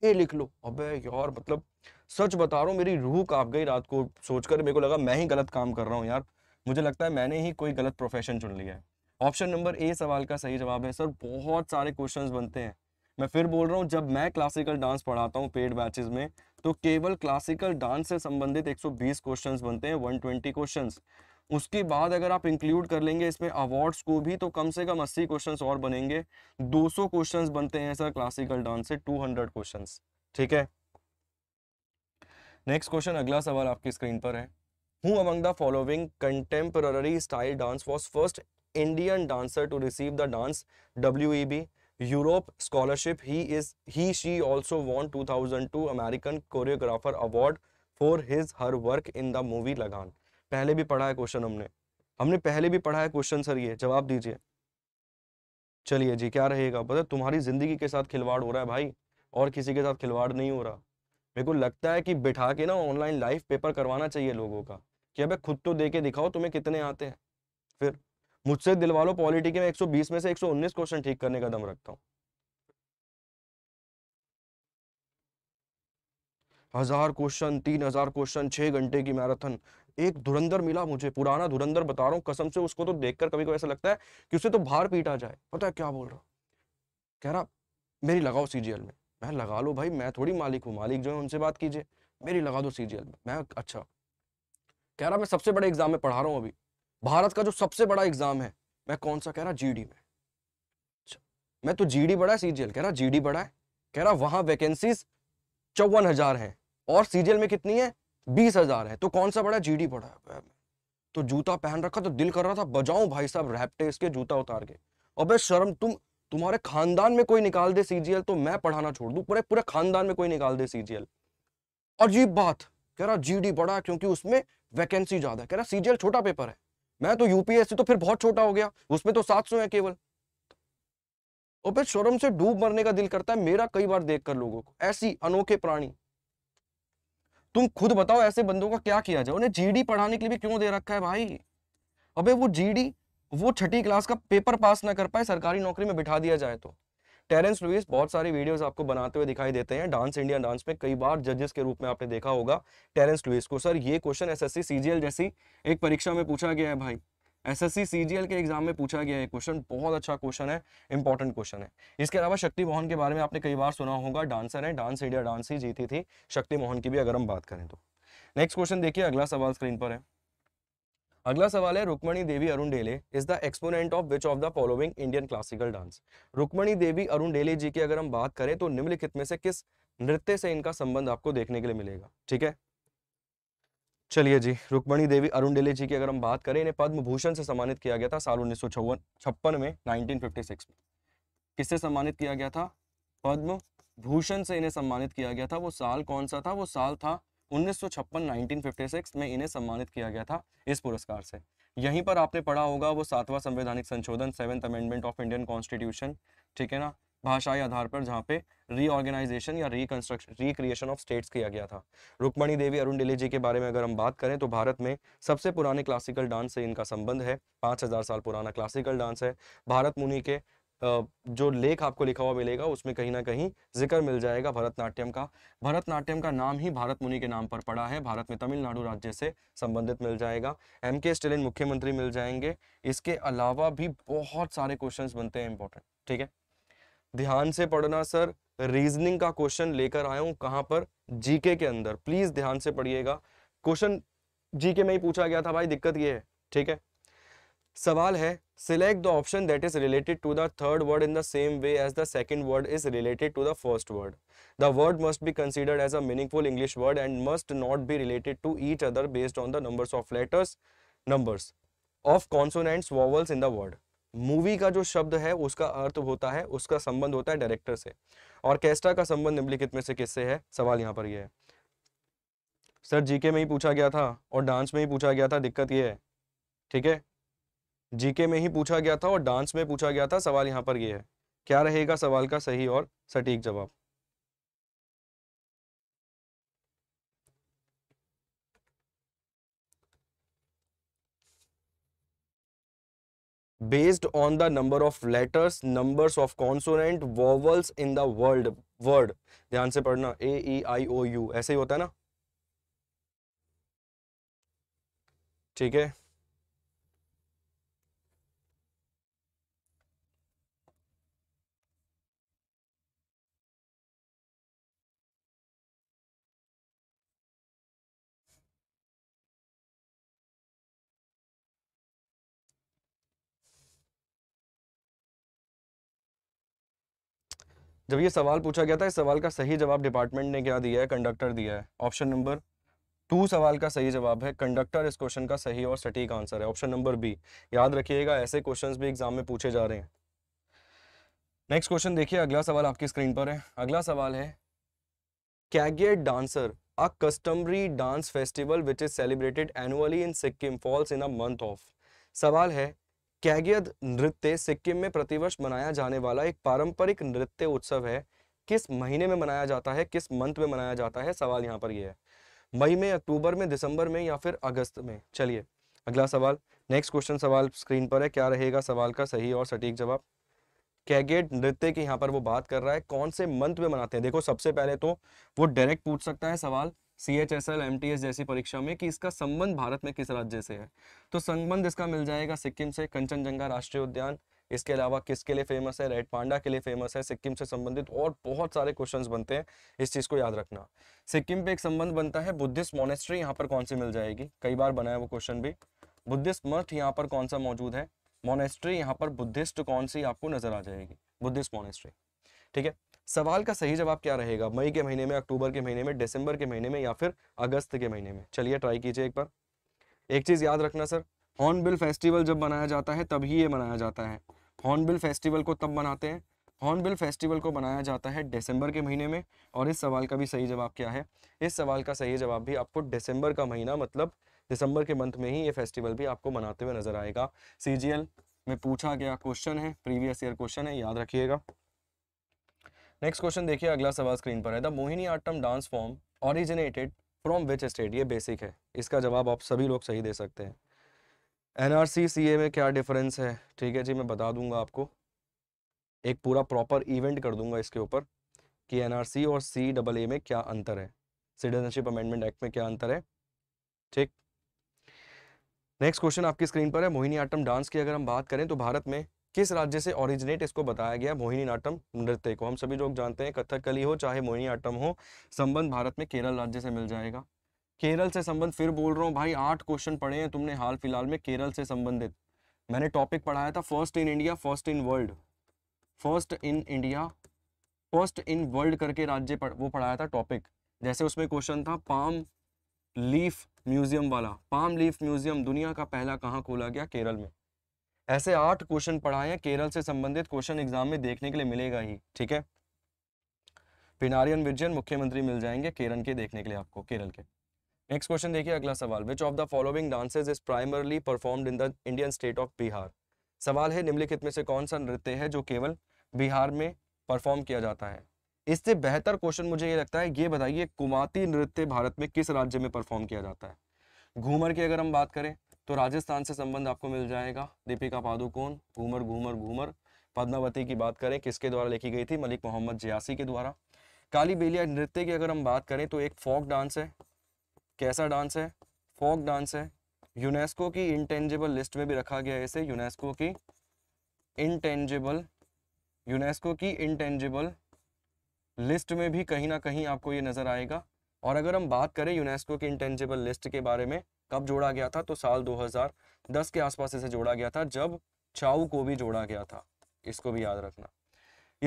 ए लिख लो अबे यार मतलब सच बता रहा हूँ मेरी रूह काँप गई रात को सोचकर मेरे को लगा मैं ही गलत काम कर रहा हूँ यार मुझे लगता है मैंने ही कोई गलत प्रोफेशन चुन लिया है ऑप्शन नंबर ए सवाल का सही जवाब है सर बहुत सारे क्वेश्चन बनते हैं मैं फिर बोल रहा हूँ जब मैं क्लासिकल डांस पढ़ाता हूँ पेड बैचेज में तो केवल क्लासिकल डांस से संबंधित एक क्वेश्चन बनते हैं वन ट्वेंटी उसके बाद अगर आप इंक्लूड कर लेंगे इसमें अवार्ड्स को भी तो कम से कम 80 क्वेश्चंस और बनेंगे 200 क्वेश्चंस बनते हैं सर क्लासिकल डांस से 200 क्वेश्चंस ठीक है नेक्स्ट क्वेश्चन अगला सवाल आपकी स्क्रीन पर है who among the following contemporary style dance was first Indian dancer to receive the dance W E B Europe scholarship he is he she also won two American choreographer award for his her work in the movie Lagaan पहले भी पढ़ा है question हमने हमने पहले भी पढ़ा है क्वेश्चन सर ये जवाब दीजिए चलिए जी क्या रहेगा पता तुम्हारी जिंदगी के साथ खिलवाड़ हो रहा है भाई और किसी के साथ खिलवाड़ नहीं हो रहा मेरे को लगता है कि बिठा के ना ऑनलाइन लाइव पेपर करवाना चाहिए लोगों का कि अबे खुद तो दे के दिखाओ तुम्हें कितने आते हैं फिर मुझसे दिलवा लो पॉलिटी के मैं 120 में से 119 क्वेश्चन ठीक करने का दम रखता हूँ हजार क्वेश्चन तीन हजार क्वेश्चन छह घंटे की मैराथन एक धुरंधर मिला मुझे पुराना धुरंधर बता रहा हूँ कसम से उसको तो देखकर कभी कभी ऐसा लगता है कि उसे तो बाहर पीटा जाए पता है क्या बोल रहा कह रहा मेरी लगाओ सीजीएल में मैं लगा लो भाई मैं थोड़ी मालिक हूँ मालिक जो है उनसे बात कीजिए मेरी लगा दो सी में मैं अच्छा कह रहा मैं सबसे बड़े एग्जाम में पढ़ा रहा हूँ अभी भारत का जो सबसे बड़ा एग्जाम है मैं कौन सा कह रहा जीडी में अच्छा, मैं तो जीडी बड़ा है सीजीएल कह रहा जीडी बड़ा है कह रहा वहां वैकेंसीज चौवन हजार है और सीजीएल में कितनी है बीस हजार है तो कौन सा बड़ा जीडी बड़ा है तो जूता पहन रखा तो दिल कर रहा था बजाऊं भाई साहब रैपटे इसके जूता उतार के अबे शर्म तुम तुम्हारे खानदान में कोई निकाल दे सीजीएल तो मैं पढ़ाना छोड़ दू पूरे पूरे खानदान में कोई निकाल दे सीजीएल अजीब बात कह रहा जीडी बड़ा क्योंकि उसमें वैकेंसी ज्यादा है कह रहा सीजीएल छोटा पेपर है मैं तो यूपीएससी तो फिर बहुत छोटा हो गया उसमें तो सात है केवल और फिर शोरम से डूब मरने का दिल करता है मेरा कई बार देखकर लोगों को ऐसी अनोखे प्राणी तुम खुद बताओ ऐसे बंदों का क्या किया जाए उन्हें जीडी पढ़ाने के लिए भी क्यों दे रखा है भाई अबे वो जीडी वो छठी क्लास का पेपर पास ना कर पाए सरकारी नौकरी में बिठा दिया जाए तो टेरेंस लुइस बहुत सारी वीडियोस आपको बनाते हुए दिखाई देते हैं डांस इंडिया डांस में कई बार जजेस के रूप में आपने देखा होगा टेरेंस लुइस को सर ये क्वेश्चन एसएससी सीजीएल जैसी एक परीक्षा में पूछा गया है भाई एसएससी सीजीएल के एग्जाम में पूछा गया है क्वेश्चन बहुत अच्छा क्वेश्चन है इंपॉर्टेंट क्वेश्चन है इसके अलावा शक्ति मोहन के बारे में आपने कई बार सुना होगा डांसर है डांस इंडिया डांस ही जीती थी शक्ति मोहन की भी अगर हम बात करें तो नेक्स्ट क्वेश्चन देखिए अगला सवाल स्क्रीन पर है अगला सवाल है Rukmini Devi Arundale is the exponent of which of the following Indian classical dance Rukmini Devi Arundale ji की अगर हम बात करें तो निम्नलिखित में से किस नृत्य से इनका संबंध आपको देखने के लिए मिलेगा ठीक है चलिए जी रुक्मणी देवी अरुण डेले जी की अगर हम बात करें इन्हें पद्म भूषण से सम्मानित किया गया था साल उन्नीस सौ छप्पन में 1956 में किससे सम्मानित किया गया था पद्म भूषण से इन्हें सम्मानित किया गया था वो साल कौन सा था वो साल था उन्नीस सौ में इन्हें सम्मानित किया गया था इस पुरस्कार से यहीं पर आपने पढ़ा होगा वो सातवां संवैधानिक संशोधन seventh amendment of Indian constitution ठीक है ना भाषाई आधार पर जहाँ पे रीऑर्गेनाइजेशन या रिकंस्ट्रक्शन रिक्रिएशन ऑफ स्टेट्स किया गया था रुक्मणी देवी अरुण डिले जी के बारे में अगर हम बात करें तो भारत में सबसे पुराने क्लासिकल डांस से इनका संबंध है 5000 साल पुराना क्लासिकल डांस है भारत मुनि के जो लेख आपको लिखा हुआ मिलेगा उसमें कहीं ना कहीं जिक्र मिल जाएगा भरतनाट्यम का भरतनाट्यम का नाम ही भारत मुनि के नाम पर पड़ा है भारत में तमिलनाडु राज्य से संबंधित मिल जाएगा एम के स्टेलिन मुख्यमंत्री मिल जाएंगे इसके अलावा भी बहुत सारे क्वेश्चंस बनते हैं इंपॉर्टेंट ठीक है ध्यान से पढ़ना सर रीजनिंग का क्वेश्चन लेकर आया हूँ कहाँ पर जीके के अंदर प्लीज ध्यान से पढ़िएगा क्वेश्चन जीके में ही पूछा गया था भाई दिक्कत ये है ठीक है सवाल है select the option that is related to the third word in the same way as the second word is related to the first word the word must be considered as a meaningful English word and must not be related to each other based on the numbers of letters numbers of consonants vowels in the word movie का जो शब्द है उसका अर्थ होता है उसका संबंध होता है डायरेक्टर से ऑर्केस्ट्रा का संबंध निम्नलिखित में से किससे है सवाल यहाँ पर यह है सर जीके में ही पूछा गया था और डांस में ही पूछा गया था दिक्कत ये है ठीक है जीके में ही पूछा गया था और डांस में पूछा गया था सवाल यहां पर यह है क्या रहेगा सवाल का सही और सटीक जवाब based on the number of letters numbers of consonant vowels in the world word ध्यान से पढ़ना ए ई आई ओ यू ऐसे ही होता है ना ठीक है जब ये सवाल पूछा गया था इस सवाल का सही जवाब डिपार्टमेंट ने क्या दिया है कंडक्टर दिया है ऑप्शन नंबर टू सवाल का सही जवाब है कंडक्टर इस क्वेश्चन का सही और सटीक आंसर है ऑप्शन नंबर बी याद रखिएगा ऐसे क्वेश्चंस भी एग्जाम में पूछे जा रहे हैं नेक्स्ट क्वेश्चन देखिए अगला सवाल आपकी स्क्रीन पर है अगला सवाल है Kagyed dancer a customary dance festival which is celebrated annually in Sikkim falls in a month of सवाल है कैगियद नृत्य सिक्किम में प्रतिवर्ष मनाया जाने वाला एक पारंपरिक नृत्य उत्सव है किस महीने में मनाया जाता है किस मंथ में मनाया जाता है सवाल यहाँ पर यह है मई में अक्टूबर में दिसंबर में या फिर अगस्त में चलिए अगला सवाल नेक्स्ट क्वेश्चन सवाल स्क्रीन पर है क्या रहेगा सवाल का सही और सटीक जवाब कैगेट नृत्य की यहाँ पर वो बात कर रहा है कौन से मंथ में मनाते हैं देखो सबसे पहले तो वो डायरेक्ट पूछ सकता है सवाल C H S L M T S जैसी परीक्षा में कि इसका संबंध भारत में किस राज्य से है तो संबंध इसका मिल जाएगा सिक्किम से कंचनजंगा राष्ट्रीय उद्यान इसके अलावा किसके लिए फेमस है रेड पांडा के लिए फेमस है सिक्किम से संबंधित और बहुत सारे क्वेश्चंस बनते हैं इस चीज़ को याद रखना सिक्किम पे एक संबंध बनता है बुद्धिस्ट मोनेस्ट्री यहाँ पर कौन सी मिल जाएगी कई बार बनाया वो क्वेश्चन भी बुद्धिस्ट मठ यहाँ पर कौन सा मौजूद है मोनेस्ट्री यहाँ पर बुद्धिस्ट कौन सी आपको नजर आ जाएगी बुद्धिस्ट मोनेस्ट्री ठीक है सवाल का सही जवाब क्या रहेगा मई के महीने में अक्टूबर के महीने में दिसंबर के महीने में या फिर अगस्त के महीने में चलिए ट्राई कीजिए एक बार एक चीज़ याद रखना सर हॉर्नबिल फेस्टिवल जब मनाया जाता है तभी ये मनाया जाता है हॉर्नबिल फेस्टिवल को तब मनाते हैं हॉर्नबिल फेस्टिवल को मनाया जाता है दिसंबर के महीने में और इस सवाल का भी सही जवाब क्या है इस सवाल का सही जवाब भी आपको दिसंबर का महीना मतलब दिसंबर के मंथ में ही ये फेस्टिवल भी आपको मनाते हुए नजर आएगा सी में पूछा गया क्वेश्चन है प्रीवियस ईयर क्वेश्चन है याद रखिएगा नेक्स्ट क्वेश्चन देखिए अगला सवाल स्क्रीन पर है the Mohiniyattam dance form originated from which state ये बेसिक है इसका जवाब आप सभी लोग सही दे सकते हैं एनआरसी ए में क्या डिफरेंस है ठीक है जी मैं बता दूंगा आपको एक पूरा प्रॉपर इवेंट कर दूंगा इसके ऊपर कि एनआरसी और सी डबल ए में क्या अंतर है सिटीजनशिप अमेंडमेंट एक्ट में क्या अंतर है ठीक नेक्स्ट क्वेश्चन आपकी स्क्रीन पर है मोहिनी आटम डांस की अगर हम बात करें तो भारत में किस राज्य से ओरिजिनेट इसको बताया गया मोहिनी नाटम नृत्य को हम सभी लोग जानते हैं कथकली हो चाहे मोहिनी नाटम हो संबंध भारत में केरल राज्य से मिल जाएगा केरल से संबंध फिर बोल रहा हूँ भाई आठ क्वेश्चन पढ़े हैं तुमने हाल फिलहाल में केरल से संबंधित मैंने टॉपिक पढ़ाया था first in India first in world first in India first in world करके राज्य पढ़, वो पढ़ाया था टॉपिक जैसे उसमें क्वेश्चन था पाम लीफ म्यूजियम वाला पाम लीफ म्यूजियम दुनिया का पहला कहाँ खोला गया केरल में ऐसे आठ क्वेश्चन पढ़ाए हैं केरल से संबंधित क्वेश्चन एग्जाम में देखने के लिए मिलेगा ही ठीक है पिनारियन विजयन मुख्यमंत्री मिल जाएंगे केरल के देखने के लिए आपको केरल के नेक्स्ट क्वेश्चन देखिए अगला सवाल which of the following dances is primarily performed in the Indian state of Bihar सवाल है निम्नलिखित में से कौन सा नृत्य है जो केवल बिहार में परफॉर्म किया जाता है इससे बेहतर क्वेश्चन मुझे ये लगता है ये बताइए कुमाती नृत्य भारत में किस राज्य में परफॉर्म किया जाता है घूमर की अगर हम बात करें तो राजस्थान से संबंध आपको मिल जाएगा दीपिका पादुकोण घूमर घूमर घूमर पद्मावती की बात करें किसके द्वारा लिखी गई थी मलिक मोहम्मद जियासी के द्वारा काली बेलिया नृत्य की अगर हम बात करें तो एक फोक डांस है कैसा डांस है फोक डांस है यूनेस्को की इंटेंजिबल लिस्ट में भी रखा गया है इसे यूनेस्को की इंटेंजिबल यूनेस्को की इंटेंजिबल लिस्ट में भी कहीं ना कहीं आपको ये नज़र आएगा और अगर हम बात करें यूनेस्को के इंटेंजिबल लिस्ट के बारे में कब जोड़ा गया था तो साल 2010 के आसपास इसे जोड़ा गया था जब चाऊ को भी जोड़ा गया था इसको भी याद रखना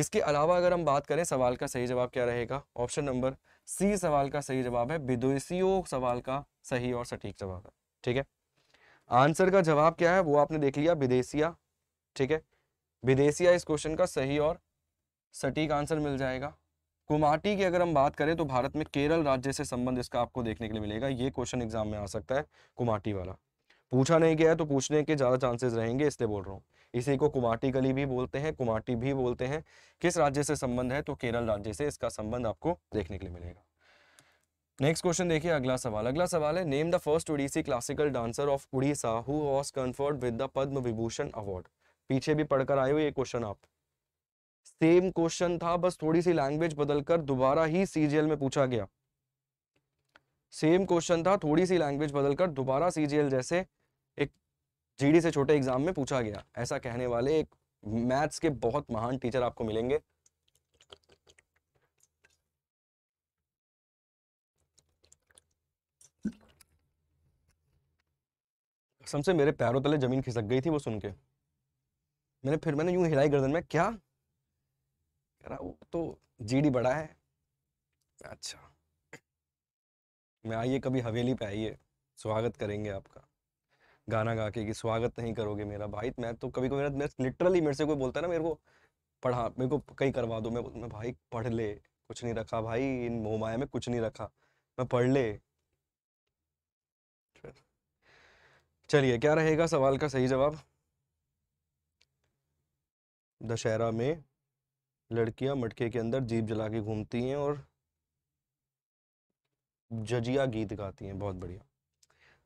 इसके अलावा अगर हम बात करें सवाल का सही जवाब क्या रहेगा ऑप्शन नंबर सी सवाल का सही जवाब है विदेशियों सवाल का सही और सटीक जवाब है ठीक है आंसर का जवाब क्या है वो आपने देख लिया विदेशिया ठीक है विदेशिया इस क्वेश्चन का सही और सटीक आंसर मिल जाएगा कुमाटी की अगर हम बात करें तो भारत में केरल राज्य से संबंध इसका आपको देखने के लिए मिलेगा ये क्वेश्चन एग्जाम में आ सकता है कुमाटी वाला पूछा नहीं गया तो पूछने के ज़्यादा चांसेस रहेंगे इसलिए बोल रहा हूँ इसी को कुमाटी गली भी बोलते हैं कुमाटी भी बोलते हैं किस राज्य से संबंध है तो केरल राज्य से इसका संबंध आपको देखने के लिए मिलेगा नेक्स्ट क्वेश्चन देखिए अगला सवाल अगला सवाल है name the first Odissi classical dancer of Odisha who was conferred with the Padma Vibhushan award पीछे भी पढ़कर आए हुए ये क्वेश्चन आप सेम क्वेश्चन था बस थोड़ी सी लैंग्वेज बदलकर दोबारा ही सीजीएल में पूछा गया सेम क्वेश्चन था थोड़ी सी लैंग्वेज बदलकर दोबारा सीजीएल जैसे एक जीडी से छोटे एग्जाम में पूछा गया ऐसा कहने वाले एक मैथ्स के बहुत महान टीचर आपको मिलेंगे सबसे मेरे पैरों तले जमीन खिसक गई थी वो सुन के मैंने फिर मैंने यूं हिलाई गर्दन में क्या रहा वो तो जीडी बड़ा है अच्छा मैं आइए कभी हवेली पे आइए स्वागत करेंगे आपका गाना गा के कि स्वागत नहीं करोगे मेरा भाई मैं तो कभी कभी मेरा लिटरली मेरे से कोई बोलता है ना मेरे को पढ़ा मेरे को कहीं करवा दो मैं बोलता मैं भाई पढ़ ले कुछ नहीं रखा भाई इन मोमाया में कुछ नहीं रखा मैं पढ़ ले चलिए क्या रहेगा सवाल का सही जवाब दशहरा में लड़कियां मटके के अंदर जीप जला के घूमती हैं और जजिया गीत गाती हैं बहुत बढ़िया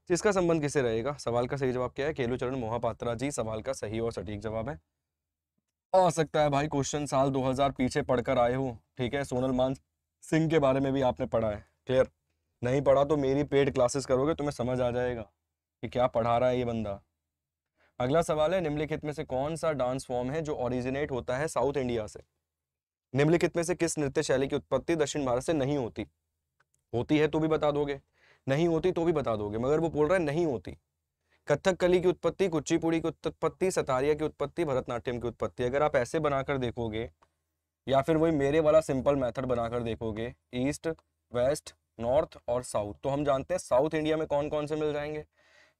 तो इसका संबंध किसे रहेगा सवाल का सही जवाब क्या है केलूचरण मोहापात्रा जी सवाल का सही और सटीक जवाब है हो सकता है भाई क्वेश्चन साल 2000 पीछे पढ़कर आए हो ठीक है सोनल मान सिंह के बारे में भी आपने पढ़ा है क्लियर नहीं पढ़ा तो मेरी पेड क्लासेस करोगे तो तुम्हें समझ आ जाएगा कि क्या पढ़ा रहा है ये बंदा अगला सवाल है निम्नलिखित में से कौन सा डांस फॉर्म है जो ओरिजिनेट होता है साउथ इंडिया से निम्नलिखित में से किस नृत्य शैली की उत्पत्ति दक्षिण भारत से नहीं होती होती है तो भी बता दोगे नहीं होती तो भी बता दोगे मगर वो बोल रहा है नहीं होती कथक कली की उत्पत्ति कुचिपुड़ी की उत्पत्ति सतारिया की उत्पत्ति भरतनाट्यम की उत्पत्ति अगर आप ऐसे बनाकर देखोगे या फिर वही मेरे वाला सिंपल मेथड बनाकर देखोगे ईस्ट वेस्ट नॉर्थ और साउथ तो हम जानते हैं साउथ इंडिया में कौन कौन से मिल जाएंगे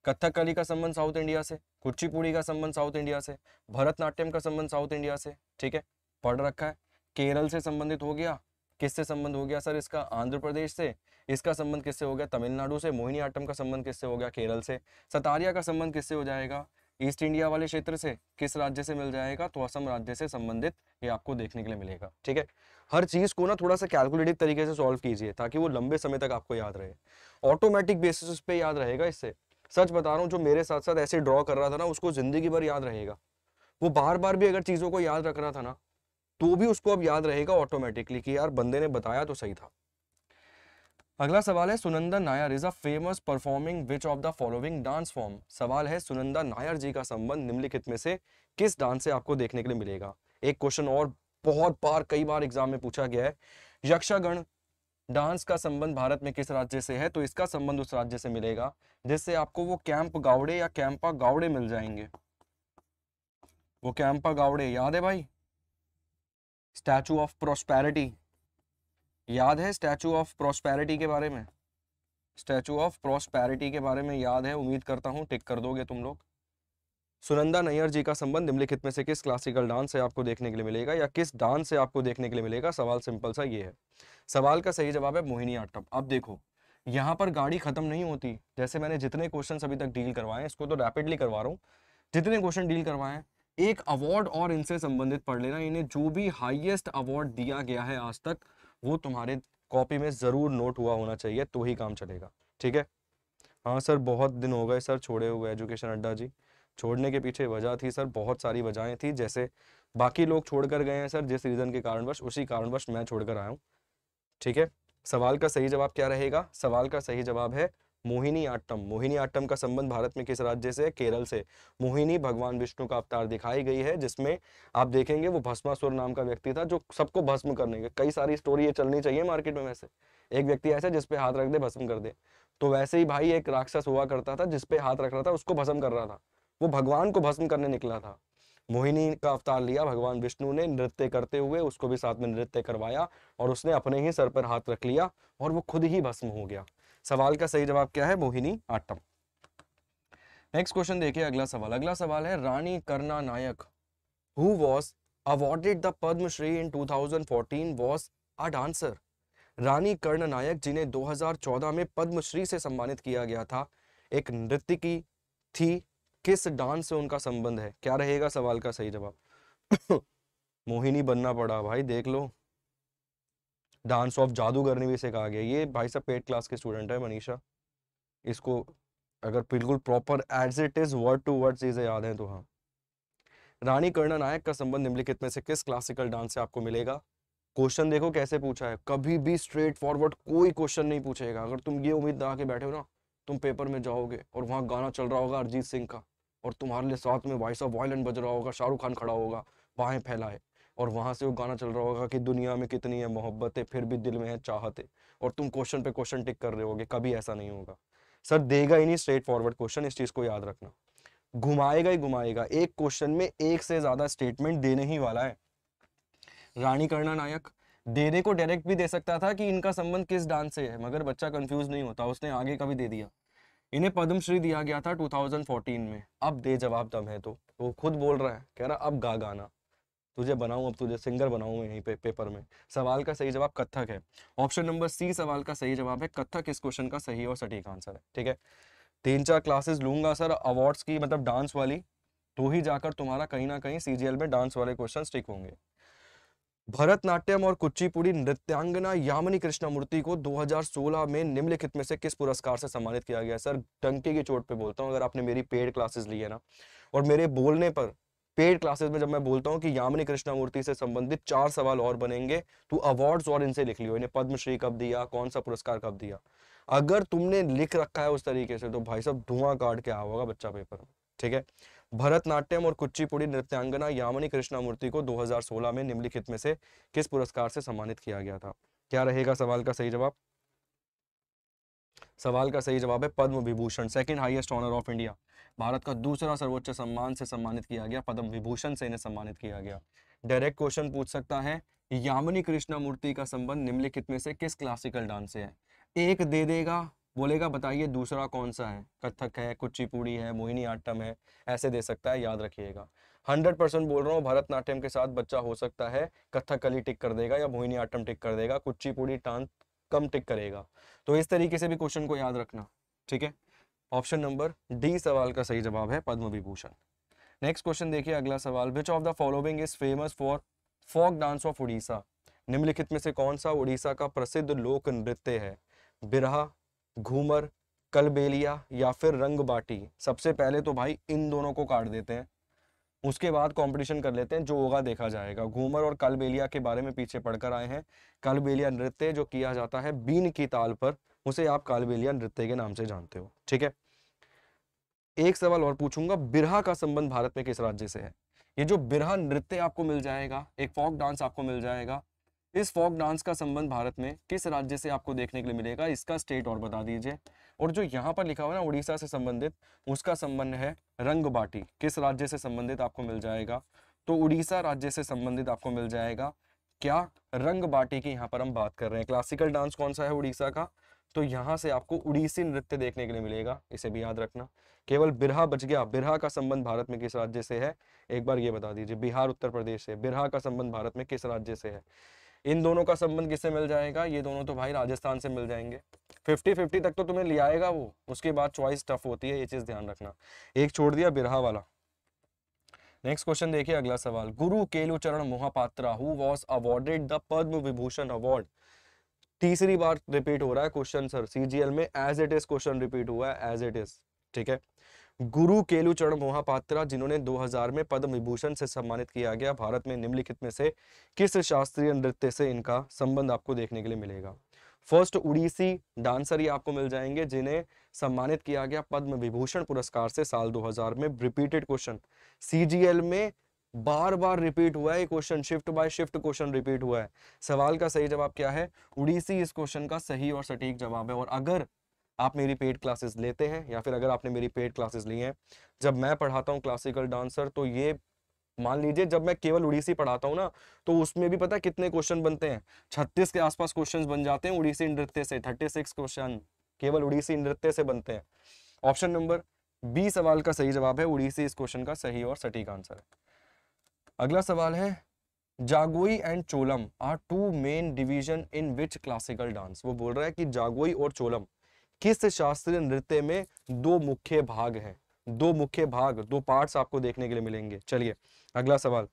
कथक कली का संबंध साउथ इंडिया से कुचिपुड़ी का संबंध साउथ इंडिया से भरतनाट्यम का संबंध साउथ इंडिया से ठीक है पढ़ रखा है केरल से संबंधित हो गया किससे संबंध हो गया सर इसका आंध्र प्रदेश से इसका संबंध किससे हो गया तमिलनाडु से मोहिनी आटम का संबंध किससे हो गया केरल से सतारिया का संबंध किससे हो जाएगा ईस्ट इंडिया वाले क्षेत्र से किस राज्य से मिल जाएगा तो असम राज्य से संबंधित ये आपको देखने के लिए मिलेगा ठीक है हर चीज को ना थोड़ा सा कैलकुलेटिव तरीके से सॉल्व कीजिए ताकि वो लंबे समय तक आपको याद रहे ऑटोमेटिक बेसिस पे याद रहेगा इससे सच बता रहा हूँ जो मेरे साथ साथ ऐसे ड्रॉ कर रहा था ना उसको जिंदगी भर याद रहेगा वो बार बार भी अगर चीजों को याद रख रहा था ना तो भी उसको अब याद रहेगा ऑटोमेटिकली कि यार बंदे ने बताया तो सही था अगला सवाल है Sunanda Nair is a famous performing which of the following dance form सवाल है सुनंदा नायर जी का संबंध निम्नलिखित में से किस डांस से आपको देखने के लिए मिलेगा एक क्वेश्चन और बहुत बार कई बार एग्जाम में पूछा गया है यक्षागण डांस का संबंध भारत में किस राज्य से है तो इसका संबंध उस राज्य से मिलेगा जिससे आपको वो कैंप गावड़े या कैंपा गावड़े मिल जाएंगे वो कैंपा गावड़े याद है भाई स्टैचू ऑफ प्रोस्पैरिटी याद है स्टैचू ऑफ प्रोस्पैरिटी के बारे में स्टैचू ऑफ प्रोस्पैरिटी के बारे में याद है उम्मीद करता हूँ टिक कर दोगे तुम लोग सुनंदा नैयर जी का संबंध निम्नलिखित में से किस क्लासिकल डांस से आपको देखने के लिए मिलेगा या किस डांस से आपको देखने के लिए मिलेगा सवाल सिंपल सा ये है सवाल का सही जवाब है मोहिनी आटम अब देखो यहाँ पर गाड़ी खत्म नहीं होती जैसे मैंने जितने क्वेश्चन अभी तक डील करवाए इसको तो रैपिडली करवा रहा हूँ जितने क्वेश्चन डील करवाए एक अवार्ड और इनसे संबंधित पढ़ लेना इन्हें जो भी हाईएस्ट अवार्ड दिया गया है आज तक वो तुम्हारे कॉपी में ज़रूर नोट हुआ होना चाहिए तो ही काम चलेगा ठीक है हाँ सर बहुत दिन हो गए सर छोड़े हुए एजुकेशन अड्डा जी छोड़ने के पीछे वजह थी सर बहुत सारी वजहें थी जैसे बाकी लोग छोड़कर गए हैं सर जिस रीज़न के कारणवश उसी कारणवश मैं छोड़कर आया हूँ ठीक है सवाल का सही जवाब क्या रहेगा सवाल का सही जवाब है मोहिनी आट्टम मोहिनी आट्टम का संबंध भारत में किस राज्य से केरल से मोहिनी भगवान विष्णु का अवतार दिखाई गई है जिसमें आप देखेंगे वो भस्मासुर नाम का व्यक्ति था जो सबको भस्म करने के कई सारी स्टोरी ये चलनी चाहिए मार्केट में वैसे एक व्यक्ति ऐसा जिसपे हाथ रख दे भस्म कर दे तो वैसे ही भाई एक राक्षस हुआ करता था जिसपे हाथ रख रहा था उसको भस्म कर रहा था वो भगवान को भस्म करने निकला था मोहिनी का अवतार लिया भगवान विष्णु ने नृत्य करते हुए उसको भी साथ में नृत्य करवाया और उसने अपने ही सर पर हाथ रख लिया और वो खुद ही भस्म हो गया सवाल का सही जवाब क्या है मोहिनी आटम नेक्स्ट क्वेश्चन देखिए अगला सवाल अगला सवाल है Rani Karna Nayak who was awarded the Padmashri in 2014 was a dancer Rani Karna Nayak जिन्हें 2014 में पद्मश्री से सम्मानित किया गया था एक नृत्य की थी किस डांस से उनका संबंध है क्या रहेगा सवाल का सही जवाब मोहिनी बनना पड़ा भाई देख लो डांस ऑफ जादूगरनी भी इसे कहा गया ये भाई साहब पेड क्लास के स्टूडेंट है मनीषा इसको अगर बिल्कुल proper as it is word to word चीज़ें याद हैं तो हाँ रानी कर्ण नायक का संबंध निम्नलिखित में से किस क्लासिकल डांस से आपको मिलेगा क्वेश्चन देखो कैसे पूछा है कभी भी स्ट्रेट फॉरवर्ड कोई क्वेश्चन नहीं पूछेगा अगर तुम ये उम्मीद लगा के बैठे हो ना तुम पेपर में जाओगे और वहाँ गाना चल रहा होगा अरिजीत सिंह का और तुम्हारे लिए साथ में वॉइस ऑफ वायलेंट बज रहा होगा शाहरुख खान खड़ा होगा बाहें फैलाए और वहाँ से वो गाना चल रहा होगा कि दुनिया में कितनी है मोहब्बतें फिर भी दिल में है चाहते और तुम क्वेश्चन पे क्वेश्चन टिक कर रहे होगे कभी ऐसा नहीं होगा सर देगा ही नहीं स्ट्रेट फॉरवर्ड क्वेश्चन इस चीज़ को याद रखना घुमाएगा ही घुमाएगा एक क्वेश्चन में एक से ज़्यादा स्टेटमेंट देने ही वाला है रानी करना नायक देने को डायरेक्ट भी दे सकता था कि इनका संबंध किस डांस से है मगर बच्चा कंफ्यूज नहीं होता उसने आगे का भी दे दिया इन्हें पद्मश्री दिया गया था 2014 में अब दे जवाब दम है तो वो खुद बोल रहा है कह रहा अब गा गाना तुझे बनाऊँ अब तुझे सिंगर बनाऊँ मैं यहीं पे पेपर में सवाल का सही जवाब कथक है ऑप्शन नंबर सी सवाल का सही जवाब है कथक इस क्वेश्चन का सही और सटीक आंसर है ठीक है तीन चार क्लासेस लूंगा सर अवार्ड्स की मतलब डांस वाली तो ही जाकर तुम्हारा कहीं ना कहीं सी में डांस वाले क्वेश्चन स्टिक होंगे भरतनाट्यम और कुचिपुड़ी नृत्यांगना यामिनी कृष्णमूर्ति को 2016 में निम्नलिखित में से किस पुरस्कार से सम्मानित किया गया सर डंके की चोट पे बोलता हूँ अगर आपने मेरी पेड क्लासेस ली है ना और मेरे बोलने पर पेड क्लासेस में जब मैं बोलता हूँ कि यामिनी कृष्णामूर्ति से संबंधित चार सवाल और बनेंगे तो अवार्ड्स और इनसे लिख लियो इन्हें पद्मश्री कब दिया कौन सा पुरस्कार कब दिया अगर तुमने लिख रखा है उस तरीके से तो भाई साहब धुआं काट के आ होगा बच्चा पेपर में ठीक है भरतनाट्यम और कुचिपुड़ी नृत्यांगना यामिनी कृष्णामूर्ति को दो में निम्नलिखित में से किस पुरस्कार से सम्मानित किया गया था क्या रहेगा सवाल का सही जवाब सवाल का सही जवाब है Padma Vibhushan second highest honour of India Bharat का दूसरा सर्वोच्च सम्मान से सम्मानित किया गया पद्म विभूषण से इन्हें सम्मानित किया गया डायरेक्ट क्वेश्चन पूछ सकता है यामिनी मूर्ति का संबंध निम्नलिखित में से किस क्लासिकल डांस से है एक दे देगा बोलेगा बताइए दूसरा कौन सा है कथक है कुचिपुड़ी है मोहिनी आट्टम है ऐसे दे सकता है याद रखिएगा हंड्रेड परसेंट बोल रहा हूँ भरतनाट्यम के साथ बच्चा हो सकता है कथक कली टिक कर देगा या मोहिनी आट्टम टिक कर देगा कुचिपुड़ी टांग कम टिक करेगा तो इस तरीके से भी क्वेश्चन को याद रखना ठीक है ऑप्शन नंबर डी सवाल का सही जवाब है पद्म विभूषण नेक्स्ट क्वेश्चन देखिए अगला सवाल which of the following is famous for folk dance of Odisha निम्नलिखित में से कौन सा उड़ीसा का प्रसिद्ध लोक नृत्य है बिरहा घूमर कलबेलिया या फिर रंग बाटी सबसे पहले तो भाई इन दोनों को काट देते हैं उसके बाद कंपटीशन कर लेते हैं जो होगा देखा जाएगा घूमर और कलबेलिया के बारे में पीछे पढ़कर आए हैं कलबेलिया नृत्य जो किया जाता है बीन की ताल पर उसे आप कालबेलिया नृत्य के नाम से जानते हो ठीक है एक सवाल और पूछूंगा बिरहा का संबंध भारत में किस राज्य से है ये जो बिरहा नृत्य आपको मिल जाएगा एक फोक डांस आपको मिल जाएगा इस फोक डांस का संबंध भारत में किस राज्य से आपको देखने के लिए मिलेगा इसका स्टेट और बता दीजिए और जो यहाँ पर लिखा हुआ ना उड़ीसा से संबंधित उसका संबंध है रंगबाटी किस राज्य से संबंधित आपको मिल जाएगा तो उड़ीसा राज्य से संबंधित आपको मिल जाएगा क्या रंगबाटी की यहाँ पर हम बात कर रहे हैं क्लासिकल डांस कौन सा है उड़ीसा का तो यहाँ से आपको उड़ीसी नृत्य देखने के लिए मिलेगा इसे भी याद रखना केवल बिरहा बच गया बिरहा का संबंध भारत में किस राज्य से है एक बार ये बता दीजिए बिहार उत्तर प्रदेश से बिरहा का संबंध भारत में किस राज्य से है इन दोनों का संबंध किससे मिल जाएगा ये दोनों तो भाई राजस्थान से मिल जाएंगे 50-50 तक तो तुम्हें ले आएगा वो उसके बाद चॉइस टफ होती है ये चीज़ ध्यान रखना एक छोड़ दिया बिरहा वाला नेक्स्ट क्वेश्चन देखिए अगला सवाल Guru Kelucharan Mohapatra who was awarded the Padma Vibhushan award तीसरी बार रिपीट हो रहा है क्वेश्चन सर सीजीएल में as it is question repeat हुआ है एज इट इज ठीक है गुरु केलुचरण मोहापात्रा जिन्होंने 2000 में पद्म विभूषण से सम्मानित किया गया भारत में निम्नलिखित में से किस शास्त्रीय नृत्य से इनका संबंध आपको देखने के लिए मिलेगा फर्स्ट उड़ीसी डांसर ही आपको मिल जाएंगे जिन्हें सम्मानित किया गया पद्म विभूषण पुरस्कार से साल 2000 में रिपीटेड क्वेश्चन सीजीएल में बार बार रिपीट हुआ है ये question shift by shift question repeat हुआ है सवाल का सही जवाब क्या है उड़ीसी इस क्वेश्चन का सही और सटीक जवाब है और अगर आप मेरी पेड क्लासेस लेते हैं या फिर अगर आपने मेरी पेड क्लासेस ली हैं जब मैं पढ़ाता हूँ क्लासिकल डांसर तो ये मान लीजिए जब मैं केवल उड़ीसी पढ़ाता हूँ ना तो उसमें भी पता कितने क्वेश्चन बनते हैं छत्तीस के आसपास क्वेश्चन बन जाते हैं उड़ीसी नृत्य से थर्टी सिक्स क्वेश्चन केवल उड़ीसी नृत्य से बनते हैं ऑप्शन नंबर बी सवाल का सही जवाब है उड़ीसी इस क्वेश्चन का सही और सटीक आंसर है अगला सवाल है Jagoi and Cholom are two main division in which classical dance वो बोल रहा है कि जागोई और चोलम किस शास्त्रीय नृत्य में दो मुख्य भाग हैं दो मुख्य भाग दो पार्ट्स आपको देखने के लिए मिलेंगे चलिए अगला सवाल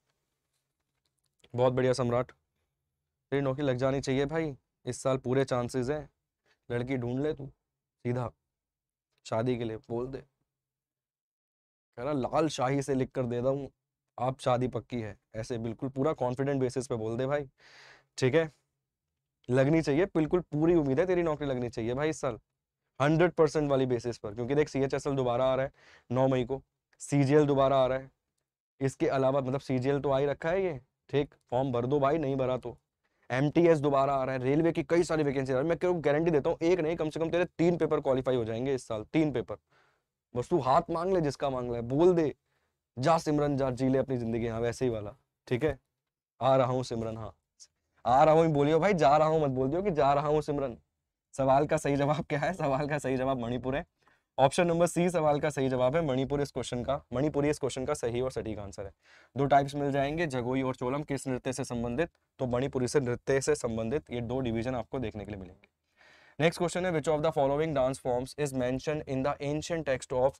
बहुत बढ़िया सम्राट तेरी नौकरी लग जानी चाहिए भाई इस साल पूरे चांसेस हैं लड़की ढूंढ ले तू सीधा शादी के लिए बोल दे कह रहा लाल शाही से लिख कर दे दूँ आप शादी पक्की है ऐसे बिल्कुल पूरा कॉन्फिडेंट बेसिस पे बोल दे भाई ठीक है लगनी चाहिए बिल्कुल पूरी उम्मीद है तेरी नौकरी लगनी चाहिए भाई इस साल हंड्रेड परसेंट वाली बेसिस पर क्योंकि देख सी एच एस एल दोबारा आ रहा है नौ मई को सी जी एल दोबारा आ रहा है इसके अलावा मतलब सी जी एल तो आ ही रखा है ये ठीक फॉर्म भर दो भाई नहीं भरा तो एम टी एस दोबारा आ रहा है रेलवे की कई सारी वैकेंसी आ रही है मैं गारंटी देता हूँ एक नहीं कम से कम तेरे तीन पेपर क्वालिफाई हो जाएंगे इस साल तीन पेपर बस तू हाथ मांग ले जिसका मांग ले बोल दे जा सिमरन जा जी ले अपनी जिंदगी हाँ वैसे ही वाला ठीक है आ रहा हूँ सिमरन हाँ आ रहा हूँ बोलियो भाई जा रहा हूँ मत बोल दियो कि जा रहा हूँ सिमरन सवाल का सही जवाब क्या है सवाल का सही जवाब मणिपुर है ऑप्शन नंबर सी सवाल का सही जवाब है मणिपुर इस क्वेश्चन का मणिपुरी इस क्वेश्चन का सही और सटीक आंसर है दो टाइप्स मिल जाएंगे जगोई और चोलम किस नृत्य से संबंधित तो मणिपुरी से नृत्य से संबंधित ये दो डिवीजन आपको देखने के लिए मिलेंगे नेक्स्ट क्वेश्चन है which of the following dance forms is mention in the ancient text of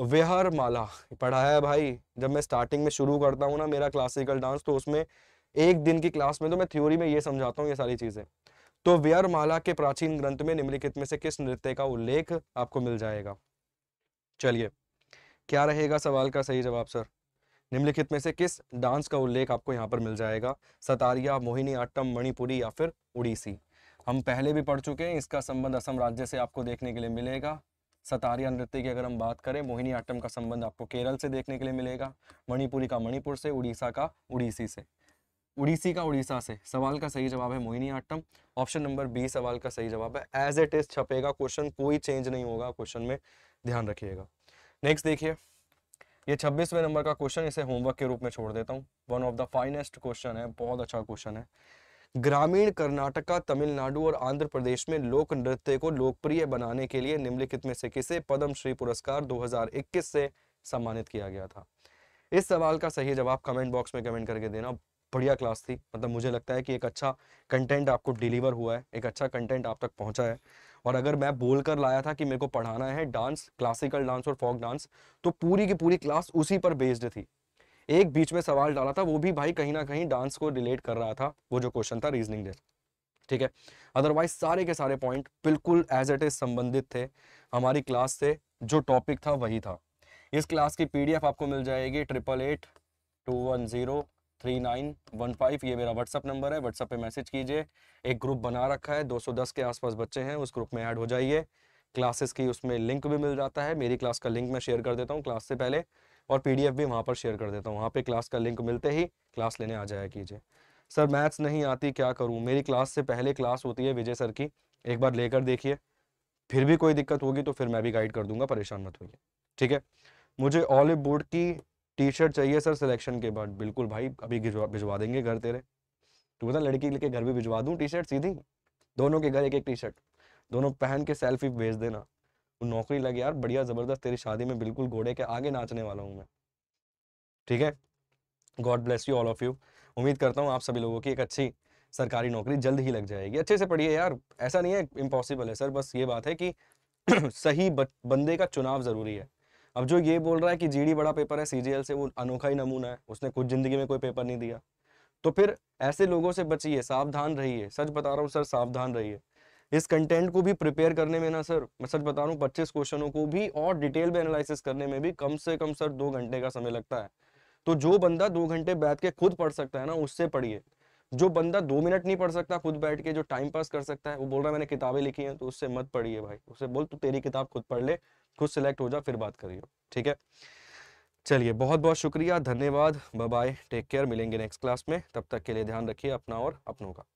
Vihar Mala पढ़ा है भाई जब मैं स्टार्टिंग में शुरू करता हूँ ना मेरा क्लासिकल डांस तो उसमें एक दिन की क्लास में तो मैं थ्योरी में ये समझाता हूँ ये सारी चीज़ें तो व्यर माला के प्राचीन ग्रंथ में निम्नलिखित में से किस नृत्य का उल्लेख आपको मिल जाएगा चलिए क्या रहेगा सवाल का सही जवाब सर निम्नलिखित में से किस डांस का उल्लेख आपको यहाँ पर मिल जाएगा सतारिया मोहिनी आट्टम मणिपुरी या फिर उड़ीसी हम पहले भी पढ़ चुके हैं इसका संबंध असम राज्य से आपको देखने के लिए मिलेगा सतारिया नृत्य की अगर हम बात करें मोहिनी आटम का संबंध आपको केरल से देखने के लिए मिलेगा मणिपुरी का मणिपुर से उड़ीसा का उड़ीसी से उड़ीसी का उड़ीसा से सवाल का सही जवाब है Mohiniyattam option number B सवाल का सही जवाब है एज इट इज छपेगा क्वेश्चन कोई चेंज नहीं होगा क्वेश्चन में ध्यान रखिएगा नेक्स्ट देखिए ये छब्बीसवें नंबर का क्वेश्चन इसे होमवर्क के रूप में छोड़ देता हूँ one of the finest question है बहुत अच्छा क्वेश्चन है ग्रामीण कर्नाटका तमिलनाडु और आंध्र प्रदेश में लोक नृत्य को लोकप्रिय बनाने के लिए निम्नलिखित में से किसे पद्म श्री पुरस्कार 2021 से सम्मानित किया गया था इस सवाल का सही जवाब कमेंट बॉक्स में कमेंट करके देना बढ़िया क्लास थी मतलब मुझे लगता है कि एक अच्छा कंटेंट आपको डिलीवर हुआ है एक अच्छा कंटेंट आप तक पहुंचा है और अगर मैं बोलकर लाया था कि मेरे को पढ़ाना है डांस क्लासिकल डांस और फोक डांस तो पूरी की पूरी क्लास उसी पर बेस्ड थी एक बीच में सवाल डाला था वो भी भाई कहीं ना कहीं डांस को रिलेट कर रहा था वो जो क्वेश्चन था रीजनिंग डेट ठीक है अदरवाइज सारे के सारे पॉइंट बिल्कुल एज इट इज संबंधित थे हमारी क्लास से जो टॉपिक था वही था इस क्लास की पीडीएफ आपको मिल जाएगी triple eight two one zero three nine one five ये मेरा व्हाट्सअप नंबर है व्हाट्सअप पे मैसेज कीजिए एक ग्रुप बना रखा है 210 के आसपास बच्चे हैं उस ग्रुप में ऐड हो जाइए क्लासेस की उसमें लिंक भी मिल जाता है मेरी क्लास का लिंक मैं शेयर कर देता हूँ क्लास से पहले और पीडीएफ भी वहां पर शेयर कर देता हूँ वहाँ पे क्लास का लिंक मिलते ही क्लास लेने आ जाया कीजिए सर मैथ्स नहीं आती क्या करूँ मेरी क्लास से पहले क्लास होती है विजय सर की एक बार लेकर देखिए फिर भी कोई दिक्कत होगी तो फिर मैं भी गाइड कर दूंगा परेशान मत होइए ठीक है मुझे ऑलिव बोर्ड की टी शर्ट चाहिए सर सिलेक्शन के बाद बिल्कुल भाई अभी भिजवा देंगे घर तेरे तो बता लड़की लेके घर भी भिजवा दूँ टी शर्ट सीधी दोनों के घर एक एक टी शर्ट दोनों पहन के सेल्फी भेज देना नौकरी लगे यार बढ़िया ज़बरदस्त तेरी शादी में बिल्कुल घोड़े के आगे नाचने वाला हूँ मैं ठीक है God bless you all of you उम्मीद करता हूँ आप सभी लोगों की एक अच्छी सरकारी नौकरी जल्द ही लग जाएगी अच्छे से पढ़िए यार ऐसा नहीं है इम्पॉसिबल है सर बस ये बात है कि सही बंदे का चुनाव ज़रूरी है अब जो ये बोल रहा है कि जीडी बड़ा पेपर है सीजीएल से वो अनोखा ही नमूना है उसने कुछ ज़िंदगी में कोई पेपर नहीं दिया तो फिर ऐसे लोगों से बचिए सावधान रहिए सच बता रहा हूँ सर सावधान रहिए इस कंटेंट को भी प्रिपेयर करने में ना सर मैं सच बता रहा हूँ पच्चीस क्वेश्चनों को भी और डिटेल में एनालिसिस करने में भी कम से कम सर दो घंटे का समय लगता है तो जो बंदा दो घंटे बैठ के खुद पढ़ सकता है ना उससे पढ़िए जो बंदा दो मिनट नहीं पढ़ सकता खुद बैठ के जो टाइम पास कर सकता है वो बोल रहा है मैंने किताबें लिखी हैं तो उससे मत पढ़िए भाई उससे बोल तू तेरी किताब खुद पढ़ ले खुद सेलेक्ट हो जा फिर बात करियो ठीक है चलिए बहुत बहुत शुक्रिया धन्यवाद बाय टेक केयर मिलेंगे नेक्स्ट क्लास में तब तक के लिए ध्यान रखिए अपना और अपनों का